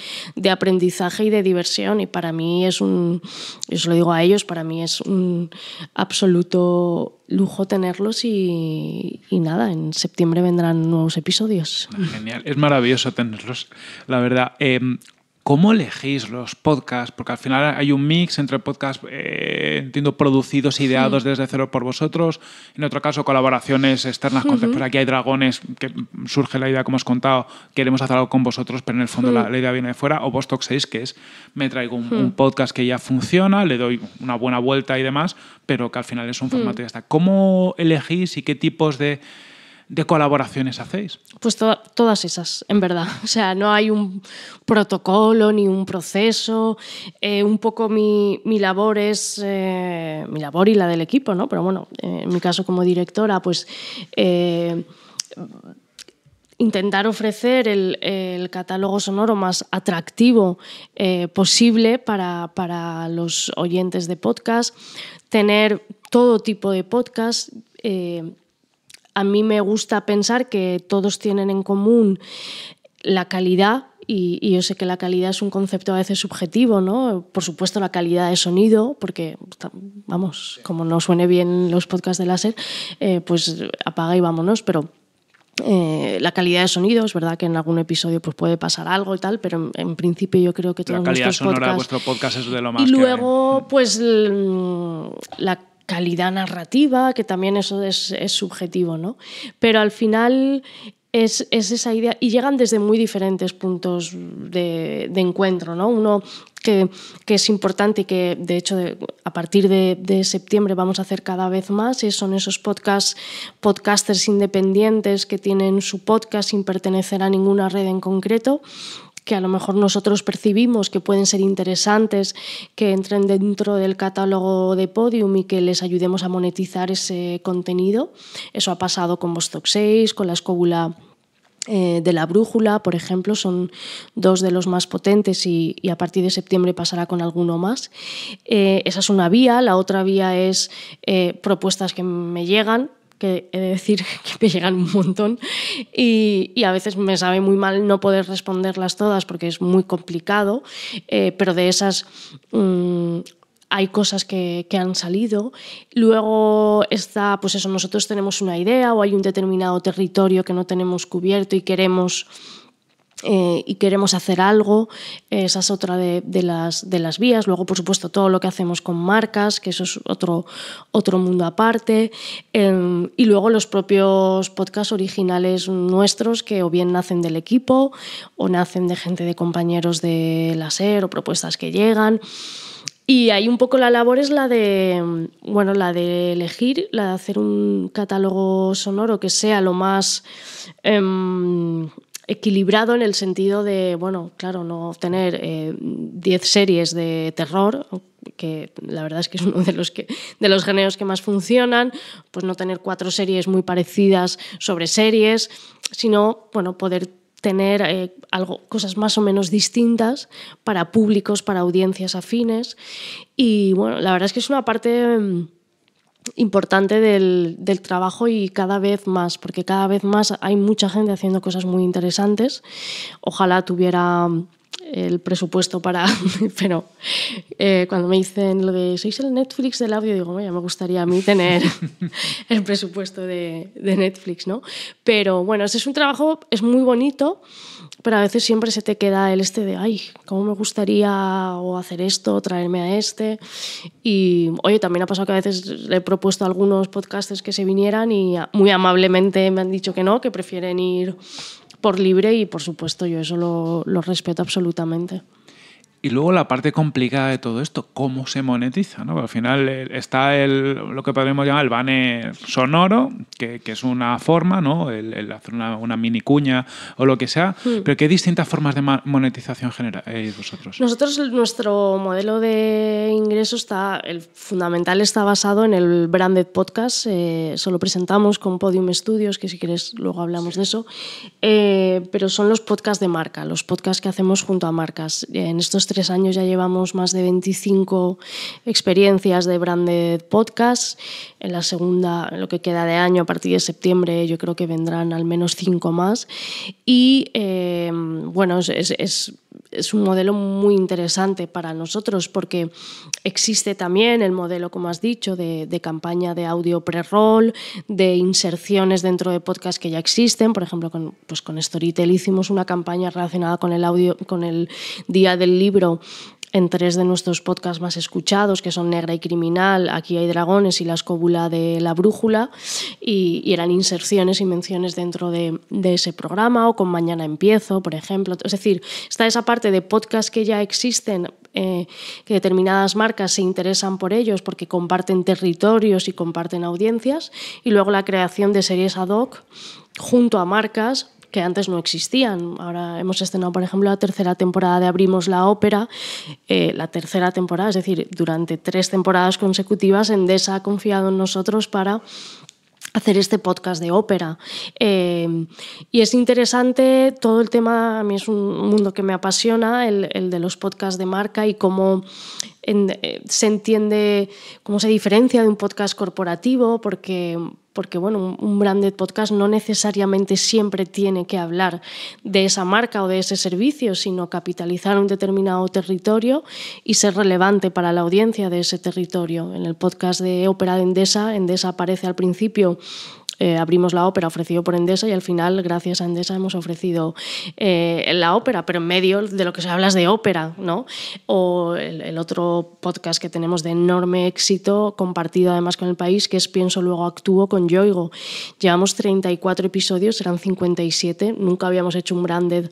aprendizaje y de diversión. Y para mí es un, yo se lo digo a ellos, para mí es un absoluto lujo tenerlos y, nada, en septiembre vendrán nuevos episodios. Genial, es maravilloso tenerlos, la verdad. Em, ¿Cómo elegís los podcasts? Porque al final hay un mix entre podcasts, eh, entiendo, producidos, ideados desde cero por vosotros. En otro caso, colaboraciones externas. con, aquí hay dragones, que surge la idea, como os he contado, queremos hacer algo con vosotros, pero en el fondo la, idea viene de fuera. O vos 6, que es, me traigo un, podcast que ya funciona, le doy una buena vuelta y demás, pero que al final es un formato y ya está. ¿Cómo elegís y qué tipos de de colaboraciones hacéis? Pues todas esas, en verdad. *laughs* O sea, no hay un protocolo ni un proceso. Eh, un poco mi, labor es eh, mi labor y la del equipo, ¿no? Pero bueno, eh, en mi caso como directora, pues intentar ofrecer el, catálogo sonoro más atractivo posible para, los oyentes de podcast, tener todo tipo de podcast a mí me gusta pensar que todos tienen en común la calidad y, yo sé que la calidad es un concepto a veces subjetivo, ¿no? Por supuesto, la calidad de sonido, porque, vamos, como no suene bien los podcasts de láser, eh, pues apaga y vámonos, pero... Eh, la calidad de sonido, es verdad que en algún episodio pues puede pasar algo y tal, pero en, principio yo creo que todos pues, la lo más y luego pues la calidad narrativa, que también eso es, subjetivo, ¿no? Pero al final es, esa idea y llegan desde muy diferentes puntos de, encuentro, ¿no? Uno que, es importante y que de hecho a partir de, septiembre vamos a hacer cada vez más y son esos podcasters independientes que tienen su podcast sin pertenecer a ninguna red en concreto que a lo mejor nosotros percibimos que pueden ser interesantes, que entren dentro del catálogo de Podium y que les ayudemos a monetizar ese contenido. Eso ha pasado con Vostok 6, con la escóbula eh, de la brújula, por ejemplo, son dos de los más potentes y, a partir de septiembre pasará con alguno más. Eh, esa es una vía, la otra vía es eh, propuestas que me llegan, que he de decir *laughs* que me llegan un montón y, a veces me sabe muy mal no poder responderlas todas porque es muy complicado, eh, pero de esas mm, hay cosas que, que, han salido. Luego está, pues eso, nosotros tenemos una idea o hay un determinado territorio que no tenemos cubierto y queremos eh, y queremos hacer algo, esa es otra de, las, de las vías. Luego, por supuesto, todo lo que hacemos con marcas, que eso es otro, otro mundo aparte. Em, y luego los propios podcasts originales nuestros, que o bien nacen del equipo o nacen de gente de compañeros de la SER o propuestas que llegan. Y ahí un poco la labor es la de, bueno, la de elegir, la de hacer un catálogo sonoro que sea lo más... Em, equilibrado en el sentido de, bueno, claro, no tener 10 eh, series de terror, que la verdad es que es uno de los, que, de los géneros que más funcionan, pues no tener cuatro series muy parecidas sobre series, sino, bueno, poder tener eh, algo, cosas más o menos distintas para públicos, para audiencias afines. Y bueno, la verdad es que es una parte mm, importante del, del, trabajo y cada vez más, porque cada vez más hay mucha gente haciendo cosas muy interesantes. Ojalá tuviera el presupuesto para... *laughs* pero eh, cuando me dicen lo de sois el Netflix del audio, digo, ya me gustaría a mí tener *laughs* el presupuesto de, Netflix, ¿no? Pero bueno, ese es un trabajo, es muy bonito, pero a veces siempre se te queda el este de, ay, ¿cómo me gustaría o hacer esto, traerme a este? Y oye, también ha pasado que a veces le he propuesto a algunos podcasters que se vinieran y muy amablemente me han dicho que no, que prefieren ir por libre y por supuesto yo eso lo, lo respeto absolutamente. Y luego la parte complicada de todo esto, cómo se monetiza. ¿no? Al final eh, está lo que podríamos llamar el banner sonoro, que, es una forma, ¿no? el, hacer una, mini cuña o lo que sea. Hmm. Pero ¿qué distintas formas de monetización generáis eh, vosotros? Nosotros, nuestro modelo de ingreso está, el fundamental está basado en el branded podcast. Eh, solo presentamos con Podium Studios, que si quieres luego hablamos de eso. Eh, pero son los podcasts de marca, los podcasts que hacemos junto a marcas. En estos tres años ya llevamos más de 25 experiencias de branded podcast. En la segunda, lo que queda de año, a partir de septiembre, yo creo que vendrán al menos cinco más. Y eh, bueno, es es un modelo muy interesante para nosotros porque existe también el modelo, como has dicho, de, campaña de audio pre-roll, de inserciones dentro de podcasts que ya existen. Por ejemplo, con, pues Storytel hicimos una campaña relacionada con el audio, con el día del libro en tres de nuestros podcasts más escuchados, que son Negra y Criminal, Aquí hay dragones y La escóbula de la brújula, y, eran inserciones y menciones dentro de, ese programa, o con Mañana empiezo, por ejemplo. Es decir, está esa parte de podcasts que ya existen, eh, que determinadas marcas se interesan por ellos porque comparten territorios y comparten audiencias, y luego la creación de series ad hoc junto a marcas que antes no existían. Ahora hemos estrenado, por ejemplo, la tercera temporada de Abrimos la Ópera, eh, la tercera temporada, es decir, durante tres temporadas consecutivas, Endesa ha confiado en nosotros para hacer este podcast de ópera. Eh, y es interesante todo el tema, a mí es un mundo que me apasiona, el, el de los podcasts de marca y cómo eh, se entiende cómo se diferencia de un podcast corporativo, porque, porque bueno, un branded podcast no necesariamente siempre tiene que hablar de esa marca o de ese servicio, sino capitalizar un determinado territorio y ser relevante para la audiencia de ese territorio. En el podcast de Ópera de Endesa, Endesa aparece al principio eh, abrimos la ópera ofrecido por Endesa y al final, gracias a Endesa, hemos ofrecido eh, la ópera, pero en medio de lo que se habla es de ópera, ¿no? O el, otro podcast que tenemos de enorme éxito, compartido además con el país, que es Pienso Luego Actúo con Yoigo. Llevamos 34 episodios, serán 57, nunca habíamos hecho un branded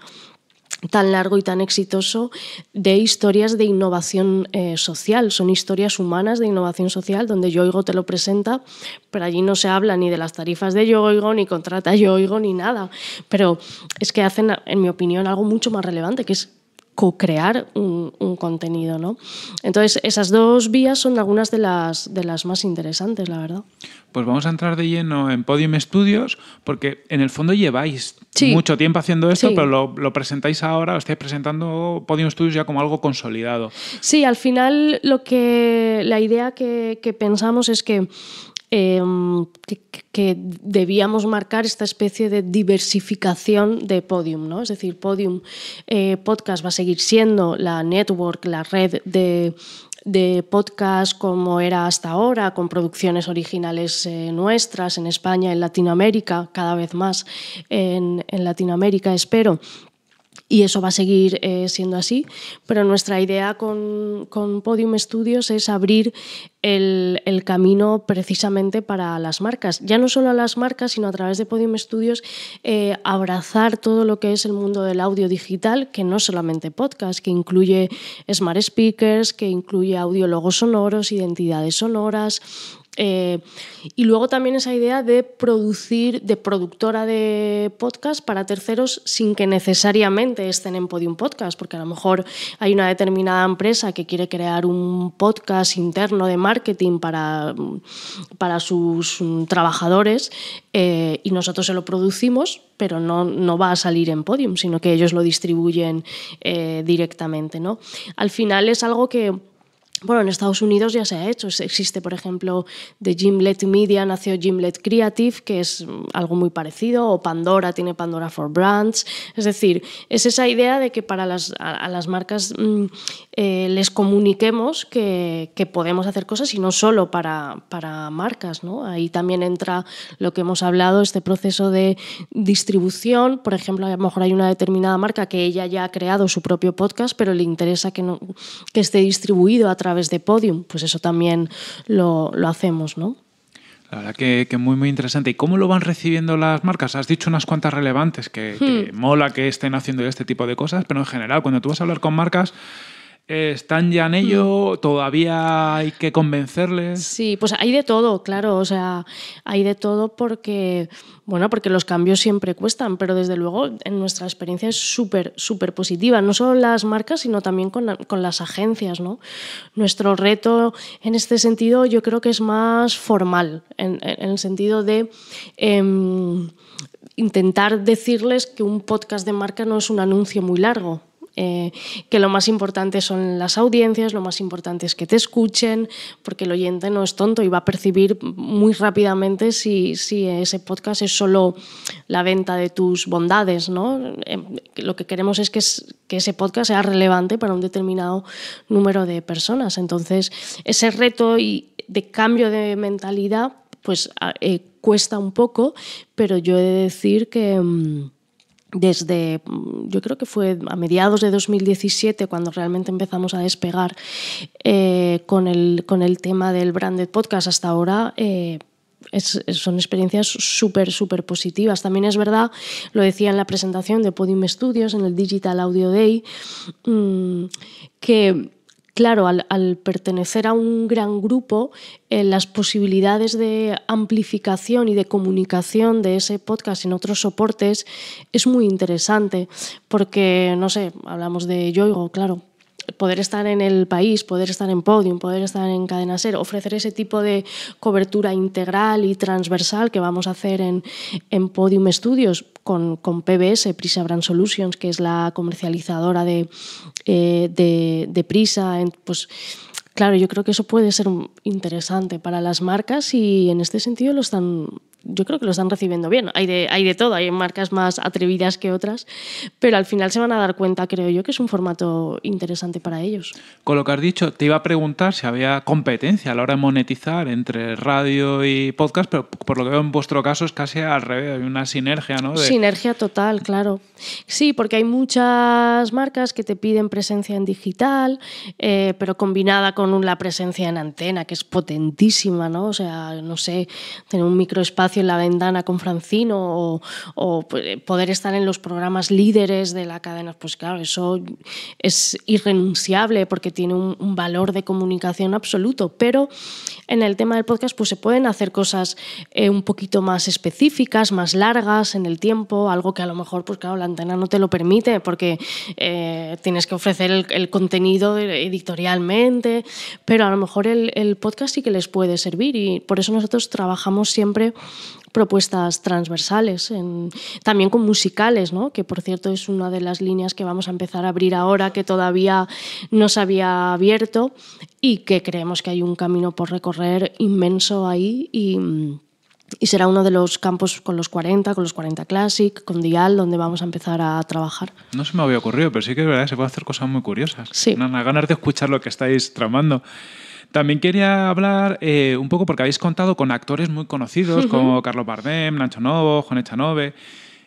tan largo y tan exitoso de historias de innovación eh, social. Son historias humanas de innovación social donde Yoigo te lo presenta, pero allí no se habla ni de las tarifas de Yoigo, ni contrata Yoigo, ni nada. Pero es que hacen, en mi opinión, algo mucho más relevante, que es co-crear un, contenido. ¿no? Entonces, esas dos vías son algunas de las, de las más interesantes, la verdad. Pues vamos a entrar de lleno en Podium Studios, porque en el fondo lleváis mucho tiempo haciendo esto, pero lo, presentáis ahora, lo estáis presentando Podium Studios ya como algo consolidado. Sí, al final lo que la idea que pensamos es que Em, que, debíamos marcar esta especie de diversificación de Podium, ¿no? Es decir, Podium eh, Podcast va a seguir siendo la network, la red de, podcast como era hasta ahora, con producciones originales eh, nuestras en España, en Latinoamérica, cada vez más en, en Latinoamérica, espero y eso va a seguir eh, siendo así, pero nuestra idea con, Podium Studios es abrir el, camino precisamente para las marcas, ya no solo a las marcas, sino a través de Podium Studios, eh, abrazar todo lo que es el mundo del audio digital, que no solamente podcast, que incluye smart speakers, que incluye audiólogos sonoros, identidades sonoras, eh, y luego también esa idea de producir, de productora de podcast para terceros sin que necesariamente estén en Podium Podcast, porque a lo mejor hay una determinada empresa que quiere crear un podcast interno de marketing para, para sus trabajadores eh, y nosotros se lo producimos, pero no, no, va a salir en Podium, sino que ellos lo distribuyen eh, directamente. ¿no? Al final es algo que bueno, en Estados Unidos ya se ha hecho. Existe, por ejemplo, de Gimlet Media nació Gimlet Creative, que es mm, algo muy parecido, o Pandora tiene Pandora for Brands. Es decir, es esa idea de que para las, a, las marcas mm, eh, les comuniquemos que, que, podemos hacer cosas y no solo para, para marcas. ¿no? Ahí también entra lo que hemos hablado, este proceso de distribución. Por ejemplo, a lo mejor hay una determinada marca que ella ya ha creado su propio podcast, pero le interesa que, no, que esté distribuido a través a través de Podium, pues eso también lo, hacemos, ¿no? La verdad que, muy, muy interesante. ¿Y cómo lo van recibiendo las marcas? Has dicho unas cuantas relevantes que, hmm. mola que estén haciendo este tipo de cosas, pero en general, cuando tú vas a hablar con marcas, ¿Están ya en mm. ello? ¿Todavía hay que convencerles? Sí, pues hay de todo, claro. O sea, hay de todo porque, bueno, porque los cambios siempre cuestan, pero desde luego en nuestra experiencia es súper, súper positiva. No solo las marcas, sino también con, las agencias, Nuestro reto en este sentido yo creo que es más formal, en, el sentido de... Em, intentar decirles que un podcast de marca no es un anuncio muy largo, eh, que lo más importante son las audiencias, lo más importante es que te escuchen, porque el oyente no es tonto y va a percibir muy rápidamente si, ese podcast es solo la venta de tus bondades. ¿no? Em, lo que queremos es que, ese podcast sea relevante para un determinado número de personas. Entonces, ese reto y de cambio de mentalidad pues eh, cuesta un poco, pero yo he de decir que mm, desde, mm, yo creo que fue a mediados de 2017 cuando realmente empezamos a despegar eh, con, el, con el tema del branded podcast hasta ahora. Eh, son experiencias súper, súper positivas. También es verdad, lo decía en la presentación de Podium Studios, en el Digital Audio Day, mm, que claro, al, pertenecer a un gran grupo, eh, las posibilidades de amplificación y de comunicación de ese podcast en otros soportes es muy interesante, porque, no sé, hablamos de Yoigo, claro, poder estar en el país, poder estar en podium, poder estar en cadena ser, ofrecer ese tipo de cobertura integral y transversal que vamos a hacer en, en Podium Studios, con, con PBS, Prisa Brand Solutions, que es la comercializadora de, eh, de, de Prisa, pues claro, yo creo que eso puede ser interesante para las marcas y en este sentido lo están, yo creo que lo están recibiendo bien. Hay de, hay de todo, hay marcas más atrevidas que otras, pero al final se van a dar cuenta, creo yo, que es un formato interesante para ellos. Con lo que has dicho, te iba a preguntar si había competencia a la hora de monetizar entre radio y podcast, pero por lo que veo en vuestro caso es casi al revés, hay una sinergia, ¿no? Sinergia total, claro. Sí, porque hay muchas marcas que te piden presencia en digital, eh, pero combinada con la presencia en antena, que es potentísima, ¿no? O sea, no sé, tener un microespacio en la ventana con Francino o, pues, poder estar en los programas líderes de la cadena, pues claro, eso es irrenunciable porque tiene un, valor de comunicación absoluto. Pero en el tema del podcast pues se pueden hacer cosas eh, un poquito más específicas, más largas en el tiempo, algo que a lo mejor pues la antena no te lo permite porque eh, tienes que ofrecer el, contenido editorialmente, pero a lo mejor el, el podcast sí que les puede servir y por eso nosotros trabajamos siempre propuestas transversales, en, también con musicales, ¿no? que por cierto es una de las líneas que vamos a empezar a abrir ahora, que todavía no se había abierto y que creemos que hay un camino por recorrer inmenso ahí y, será uno de los campos con los 40, con los 40 Classic, con Dial, donde vamos a empezar a trabajar. No se me había ocurrido, pero sí que es verdad se pueden hacer cosas muy curiosas. Sí. A de escuchar lo que estáis tramando. También quería hablar eh, un poco porque habéis contado con actores muy conocidos como Carlos Bardem, Nacho Novo, Juan Echanove.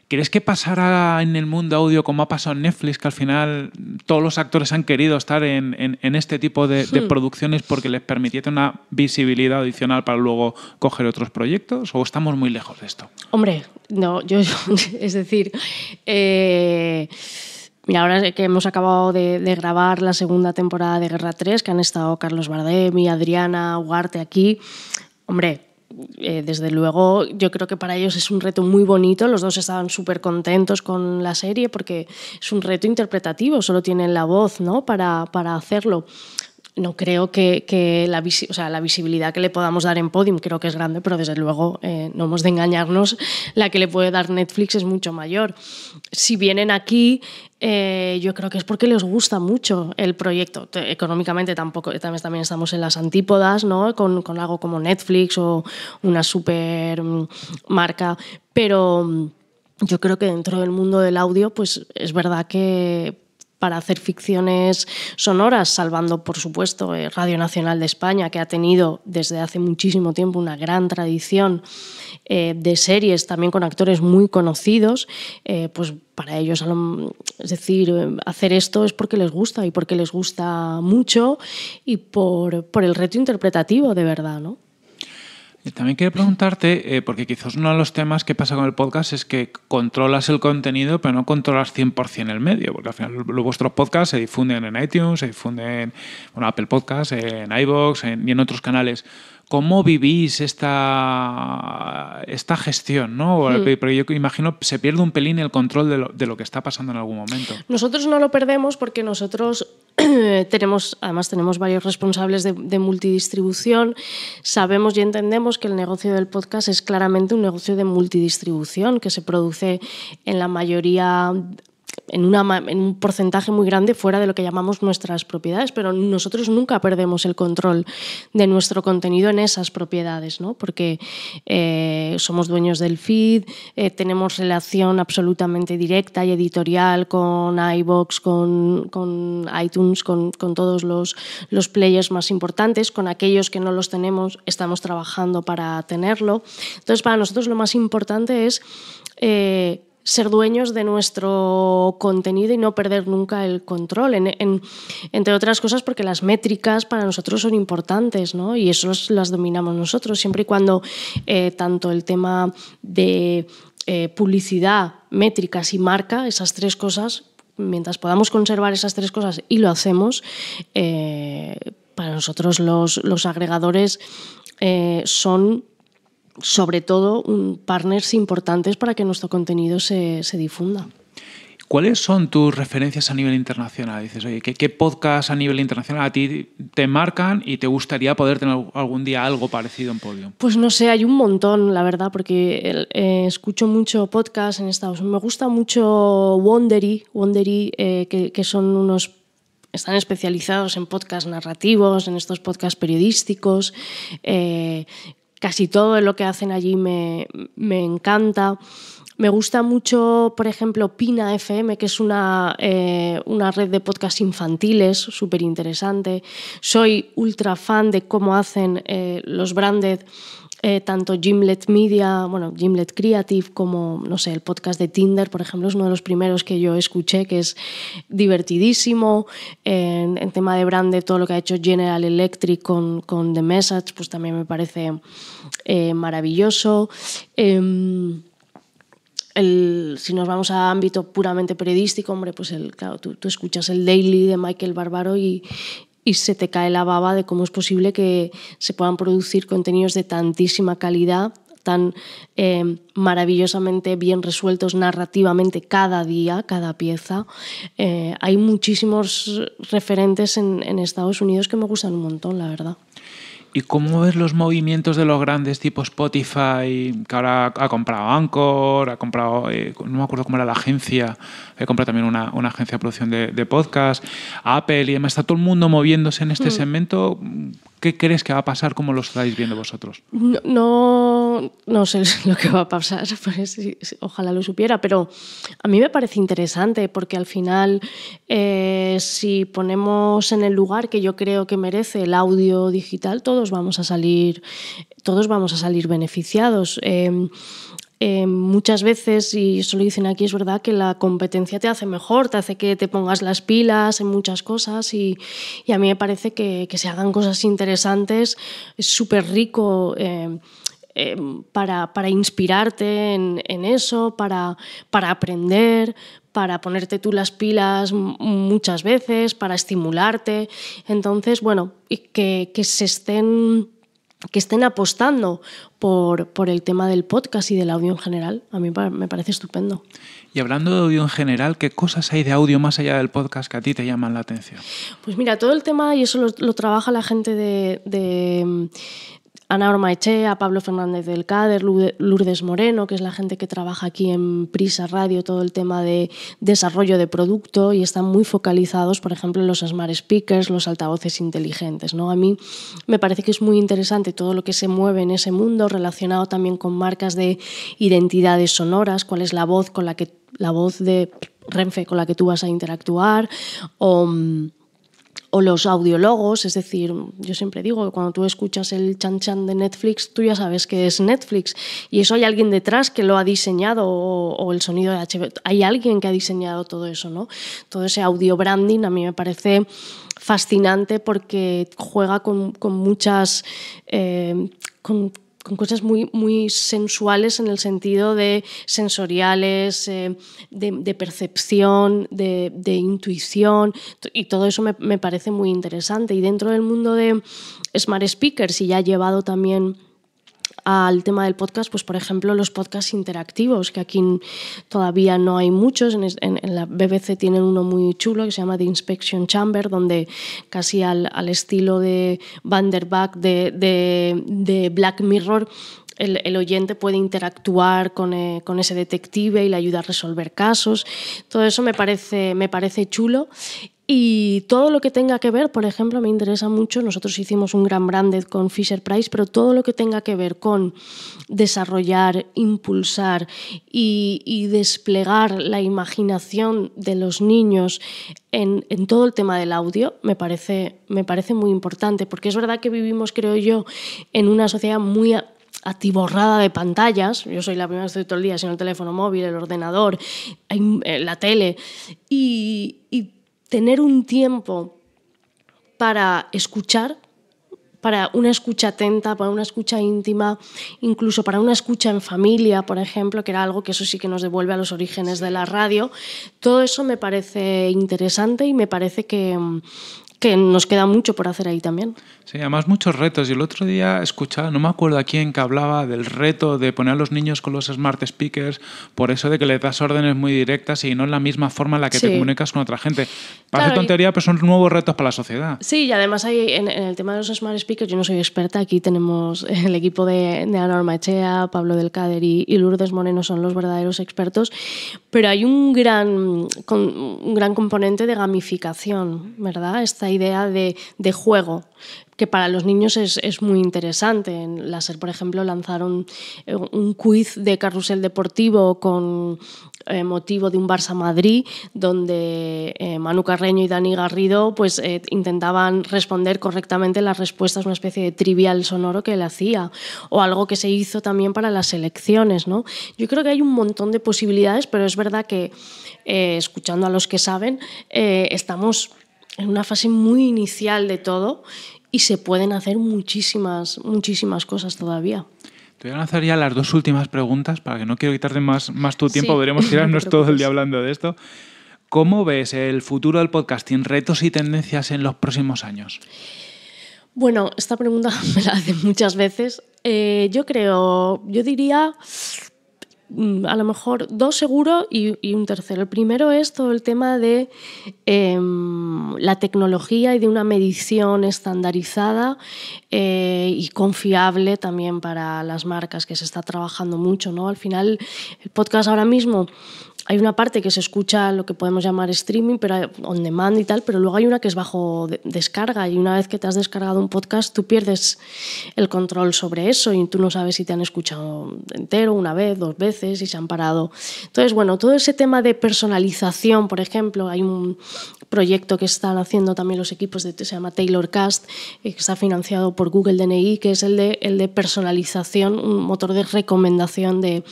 ¿Crees que pasará en el mundo audio como ha pasado en Netflix, que al final todos los actores han querido estar en, este tipo de, hmm. producciones porque les permitiera una visibilidad adicional para luego coger otros proyectos? ¿O estamos muy lejos de esto? Hombre, no, yo, *laughs* es decir, eh, Mira, ahora que hemos acabado de, grabar la segunda temporada de Guerra 3, que han estado Carlos Bardem y Adriana Ugarte aquí, hombre, eh, desde luego yo creo que para ellos es un reto muy bonito, los dos estaban súper contentos con la serie porque es un reto interpretativo, solo tienen la voz ¿no? para, para hacerlo no creo que, la, o sea, la visibilidad que le podamos dar en Podium creo que es grande, pero desde luego eh, no hemos de engañarnos, la que le puede dar Netflix es mucho mayor. Si vienen aquí, eh, yo creo que es porque les gusta mucho el proyecto. Económicamente tampoco, eh, también, estamos en las antípodas, ¿no? Con, con algo como Netflix o una super mm, marca, pero mm, yo creo que dentro del mundo del audio, pues es verdad que para hacer ficciones sonoras, salvando, por supuesto, eh, Radio Nacional de España, que ha tenido desde hace muchísimo tiempo una gran tradición eh, de series, también con actores muy conocidos, eh, pues para ellos, es decir, hacer esto es porque les gusta y porque les gusta mucho y por, por el reto interpretativo, de verdad, ¿no? También quería preguntarte, eh, porque quizás uno de los temas que pasa con el podcast es que controlas el contenido, pero no controlas 100% el medio, porque al final vuestros podcasts se difunden en iTunes, se difunden en Apple Podcasts, en iVoox y en otros canales. ¿Cómo vivís esta, esta gestión? ¿no? Hmm. yo imagino se pierde un pelín el control de lo, que está pasando en algún momento. Nosotros no lo perdemos porque nosotros *clears throat* tenemos, además tenemos varios responsables de, de, multidistribución. Sabemos y entendemos que el negocio del podcast es claramente un negocio de multidistribución que se produce en la mayoría en, un porcentaje muy grande fuera de lo que llamamos nuestras propiedades, pero nosotros nunca perdemos el control de nuestro contenido en esas propiedades, porque eh, somos dueños del feed, eh, tenemos relación absolutamente directa y editorial con iBox, con, con iTunes, con, todos los, los players más importantes, con aquellos que no los tenemos, estamos trabajando para tenerlo. Entonces, para nosotros lo más importante es eh, ser dueños de nuestro contenido y no perder nunca el control, entre otras cosas porque las métricas para nosotros son importantes ¿no? y eso las dominamos nosotros, siempre y cuando eh, tanto el tema de eh, publicidad, métricas y marca, esas tres cosas, mientras podamos conservar esas tres cosas y lo hacemos, eh, para nosotros los, los agregadores son sobre todo partners importantes para que nuestro contenido se, se difunda. ¿Cuáles son tus referencias a nivel internacional? Dices, oye, ¿qué, podcast a nivel internacional a ti te marcan y te gustaría poder tener algún día algo parecido en Podium? Pues no sé, hay un montón, la verdad, porque eh, escucho mucho podcast en Estados Unidos. Me gusta mucho Wondery, Wondery eh, que, son unos están especializados en podcasts narrativos, en estos podcasts periodísticos, eh, casi todo lo que hacen allí me, encanta. Me gusta mucho, por ejemplo, Pina FM, que es una, eh, una red de podcasts infantiles súper interesante. Soy ultra fan de cómo hacen eh, los branded eh, tanto Gimlet Media, bueno, Gimlet Creative, como, no sé, el podcast de Tinder, por ejemplo, es uno de los primeros que yo escuché, que es divertidísimo. en, tema de brand, todo lo que ha hecho General Electric con, con The Message, pues también me parece eh, maravilloso. Em, si nos vamos a ámbito puramente periodístico, hombre, pues el, claro, tú, tú escuchas el Daily de Michael Barbaro y, y se te cae la baba de cómo es posible que se puedan producir contenidos de tantísima calidad, tan eh, maravillosamente bien resueltos narrativamente cada día, cada pieza. Eh, hay muchísimos referentes en Estados Unidos que me gustan un montón, la verdad. ¿Y cómo ves los movimientos de los grandes tipo Spotify, que ahora ha comprado Anchor, ha comprado, eh, no me acuerdo cómo era la agencia, ha comprado también una, agencia de producción de, podcast, Apple y demás? ¿Está todo el mundo moviéndose en este mm. segmento? ¿Qué crees que va a pasar? ¿Cómo lo estáis viendo vosotros? No, no, sé *laughs* lo que va a pasar, *laughs* pues ojalá lo supiera, pero a mí me parece interesante porque al final, eh, si ponemos en el lugar que yo creo que merece el audio digital, todos vamos a salir, todos vamos a salir beneficiados. Eh, eh, muchas veces, y eso lo dicen aquí, es verdad que la competencia te hace mejor, te hace que te pongas las pilas en muchas cosas y, a mí me parece que, se hagan cosas interesantes, es súper rico. Eh, eh, para, inspirarte en, eso, para, para aprender, para ponerte tú las pilas muchas veces, para estimularte. Entonces, bueno, que, que se estén que estén apostando por, el tema del podcast y del audio en general. A mí me parece estupendo. Y hablando de audio en general, ¿qué cosas hay de audio más allá del podcast que a ti te llaman la atención? Pues mira, todo el tema, y eso lo, trabaja la gente de, Ana Echea, Pablo Fernández del Cáder, Lourdes Moreno, que es la gente que trabaja aquí en Prisa Radio todo el tema de desarrollo de producto y están muy focalizados, por ejemplo, en los smart speakers, los altavoces inteligentes. ¿no? A mí me parece que es muy interesante todo lo que se mueve en ese mundo relacionado también con marcas de identidades sonoras, cuál es la voz con la que la voz de Renfe con la que tú vas a interactuar o mm, o los audiólogos, es decir, yo siempre digo que cuando tú escuchas el chan chan de Netflix, tú ya sabes que es Netflix y eso hay alguien detrás que lo ha diseñado o, el sonido de HBO, hay alguien que ha diseñado todo eso, ¿no? Todo ese audio branding a mí me parece fascinante porque juega con, muchas... Eh, con cosas muy, muy sensuales en el sentido de sensoriales, eh, de, percepción, de, intuición, y todo eso me, me parece muy interesante. Y dentro del mundo de smart speakers, y ya ha llevado también al tema del podcast, pues por ejemplo los podcasts interactivos, que aquí todavía no hay muchos, en, la BBC tienen uno muy chulo que se llama The Inspection Chamber, donde casi al, estilo de Vanderbilt, de, de, Black Mirror, el, oyente puede interactuar con, eh, con, ese detective y le ayuda a resolver casos. Todo eso me parece, me parece chulo y todo lo que tenga que ver, por ejemplo, me interesa mucho, nosotros hicimos un gran branded con Fisher Price, pero todo lo que tenga que ver con desarrollar, impulsar y, desplegar la imaginación de los niños en, todo el tema del audio me parece, me parece muy importante, porque es verdad que vivimos, creo yo, en una sociedad muy atiborrada de pantallas. Yo soy la primera que estoy todo el día sin el teléfono móvil, el ordenador, eh, la tele. Y, y tener un tiempo para escuchar, para una escucha atenta, para una escucha íntima, incluso para una escucha en familia, por ejemplo, que era algo que eso sí que nos devuelve a los orígenes de la radio. Todo eso me parece interesante y me parece que, que nos queda mucho por hacer ahí también. Sí, además muchos retos. Y el otro día escuchaba, no me acuerdo a quién que hablaba del reto de poner a los niños con los smart speakers por eso de que les das órdenes muy directas y no es la misma forma en la que te comunicas con otra gente. Parece tontería, pero son nuevos retos para la sociedad. Sí, y además hay, en, el tema de los smart speakers, yo no soy experta, aquí tenemos el equipo de, de Ana Pablo del Cader y, Lourdes Moreno son los verdaderos expertos, pero hay un gran, un gran componente de gamificación, ¿verdad? Esta idea de, juego que para los niños es, muy interesante. En la por ejemplo, lanzaron eh, un quiz de carrusel deportivo con eh, motivo de un Barça Madrid, donde eh, Manu Carreño y Dani Garrido pues, intentaban responder correctamente las respuestas, una especie de trivial sonoro que le hacía, o algo que se hizo también para las elecciones. ¿no? Yo creo que hay un montón de posibilidades, pero es verdad que, escuchando a los que saben, estamos en una fase muy inicial de todo y se pueden hacer muchísimas, muchísimas cosas todavía. Te voy a lanzar ya las dos últimas preguntas para que no quiero quitarte más, más tu tiempo, *laughs* Podríamos tirarnos todo el día hablando de esto. ¿Cómo ves el futuro del podcasting, retos y tendencias en los próximos años? Bueno, esta pregunta *laughs* me la hacen muchas veces. Eh, yo creo, yo diría Mm, a lo mejor dos seguro y, un tercero. El primero es todo el tema de em, la tecnología y de una medición estandarizada eh, y confiable también para las marcas, que se está trabajando mucho. ¿no? Al final, el podcast ahora mismo hay una parte que se escucha lo que podemos llamar streaming, pero on demand y tal, pero luego hay una que es bajo descarga y una vez que te has descargado un podcast tú pierdes el control sobre eso y tú no sabes si te han escuchado entero una vez, dos veces, y se han parado. Entonces, bueno, todo ese tema de personalización, por ejemplo, hay un, proyecto que están haciendo también los equipos de, se llama Cast eh, que está financiado por Google DNI, que es el de, el de personalización, un motor de recomendación de,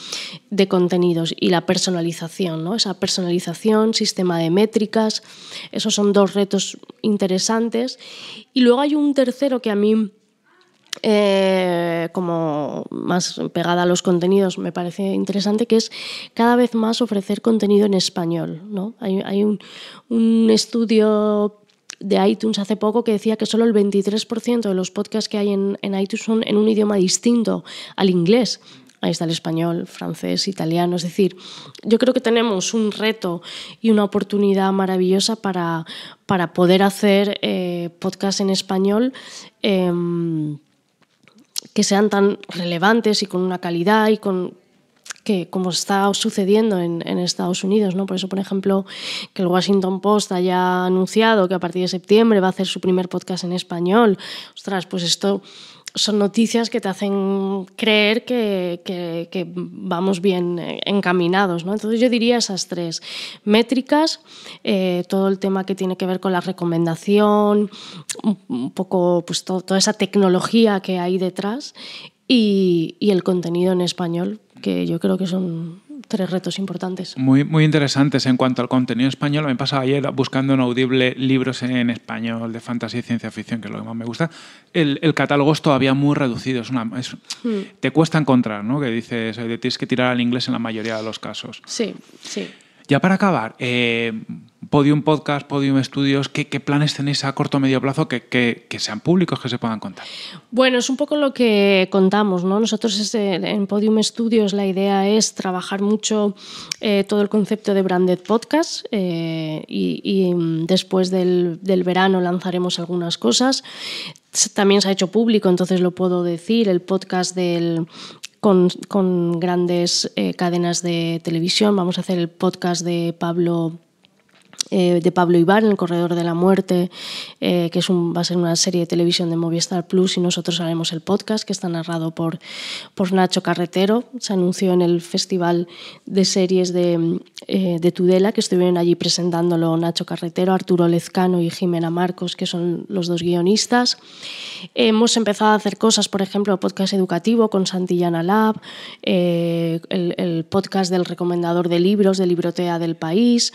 de contenidos y la personalización, ¿no? esa personalización, sistema de métricas, esos son dos retos interesantes. Y luego hay un tercero que a mí eh, como más pegada a los contenidos, me parece interesante, que es cada vez más ofrecer contenido en español. ¿no? Hay, un, estudio de iTunes hace poco que decía que solo el 23% de los podcasts que hay en, iTunes son en un idioma distinto al inglés. Ahí está el español, francés, italiano. Es decir, yo creo que tenemos un reto y una oportunidad maravillosa para, para poder hacer eh, podcasts en español. Em, que sean tan relevantes y con una calidad y con que como está sucediendo en, en, Estados Unidos, ¿no? Por eso, por ejemplo, que el Washington Post haya anunciado que a partir de septiembre va a hacer su primer podcast en español. Ostras, pues esto son noticias que te hacen creer que, vamos bien eh, encaminados. ¿no? Entonces yo diría esas tres. Métricas, eh, todo el tema que tiene que ver con la recomendación, un poco pues, toda esa tecnología que hay detrás y el contenido en español, que yo creo que son tres retos importantes. Muy, muy interesantes en cuanto al contenido español. Me pasaba ayer buscando en Audible libros en español de fantasía y ciencia ficción, que lo que más me gusta. El, catálogo es todavía muy reducido. Es una, hmm. Te cuesta encontrar, ¿no? Que dices, eh, tienes que tirar al inglés en la mayoría de los casos. Sí, sí. Ya para acabar, eh, Podium Podcast, Podium Studios, ¿qué, planes tenéis a corto o medio plazo que, sean públicos, que se puedan contar? Bueno, es un poco lo que contamos, ¿no? Nosotros eh, en Podium Studios la idea es trabajar mucho eh, todo el concepto de branded podcast y, mm, después del verano lanzaremos algunas cosas también se ha hecho público, entonces lo puedo decir, el podcast del con, grandes eh, cadenas de televisión. Vamos a hacer el podcast de Pablo eh, de Pablo Ibar en El Corredor de la Muerte, eh, que es va a ser una serie de televisión de Movistar Plus y nosotros haremos el podcast que está narrado por, por Nacho Carretero. Se anunció en el Festival de Series eh, de, Tudela, que estuvieron allí presentándolo Nacho Carretero, Arturo Lezcano y Jimena Marcos, que son los dos guionistas. Hemos empezado a hacer cosas, por ejemplo, el podcast educativo con Santillana Lab, el podcast del recomendador de libros, de Librotea del País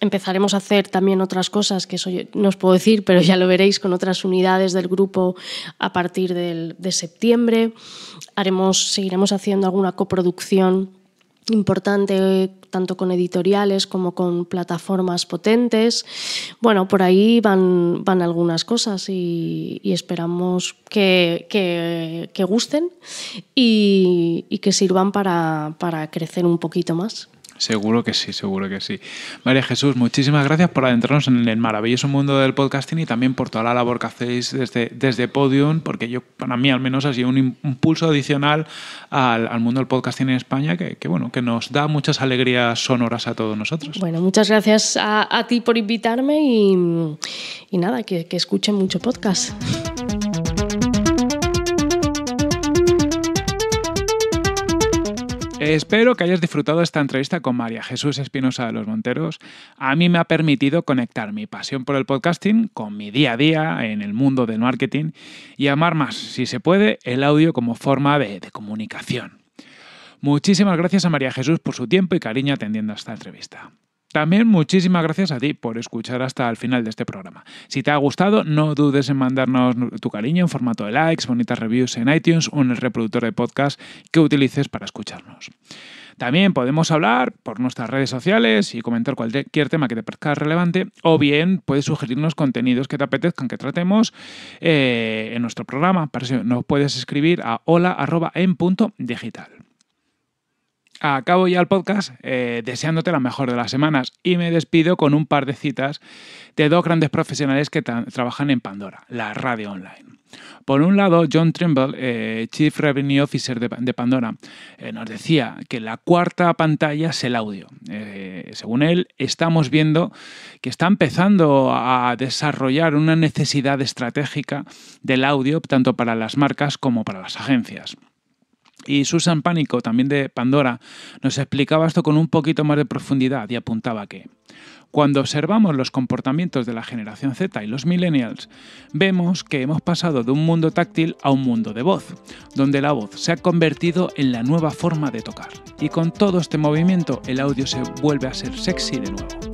empezaremos a hacer también otras cosas que eso no os puedo decir, pero ya lo veréis con otras unidades del grupo a partir de septiembre. seguiremos haciendo alguna coproducción importante tanto con editoriales como con plataformas potentes. Bueno, por ahí van, algunas cosas y, esperamos que, gusten y, que sirvan para crecer un poquito más. Seguro que sí, seguro que sí. María Jesús, muchísimas gracias por adentrarnos en el maravilloso mundo del podcasting y también por toda la labor que hacéis desde, desde Podium, porque yo, para mí al menos, ha sido un impulso adicional al, mundo del podcasting en España, que, bueno, que nos da muchas alegrías sonoras a todos nosotros. Bueno, muchas gracias a, ti por invitarme y, nada, que escuchen mucho podcast. Espero que hayas disfrutado esta entrevista con María Jesús Espinosa de los Monteros. A mí me ha permitido conectar mi pasión por el podcasting con mi día a día en el mundo del marketing y amar más, si se puede, el audio como forma de, de comunicación. Muchísimas gracias a María Jesús por su tiempo y cariño atendiendo a esta entrevista. También muchísimas gracias a ti por escuchar hasta el final de este programa. Si te ha gustado, no dudes en mandarnos tu cariño en formato de likes, bonitas reviews en iTunes o en el reproductor de podcast que utilices para escucharnos. También podemos hablar por nuestras redes sociales y comentar cualquier tema que te parezca relevante o bien puedes sugerirnos contenidos que te apetezcan que tratemos eh, en nuestro programa. Para eso nos puedes escribir a hola acabo ya el podcast eh, deseándote la mejor de las semanas y me despido con un par de citas de dos grandes profesionales que trabajan en Pandora, la radio online. Por un lado, John Trimble, eh, Chief Revenue Officer de, Pandora, eh, nos decía que la cuarta pantalla es el audio. según él, estamos viendo que está empezando a desarrollar una necesidad estratégica del audio tanto para las marcas como para las agencias. Y Susan Pánico, también de Pandora, nos explicaba esto con un poquito más de profundidad y apuntaba que cuando observamos los comportamientos de la generación Z y los millennials, vemos que hemos pasado de un mundo táctil a un mundo de voz, donde la voz se ha convertido en la nueva forma de tocar. Y con todo este movimiento el audio se vuelve a ser sexy de nuevo.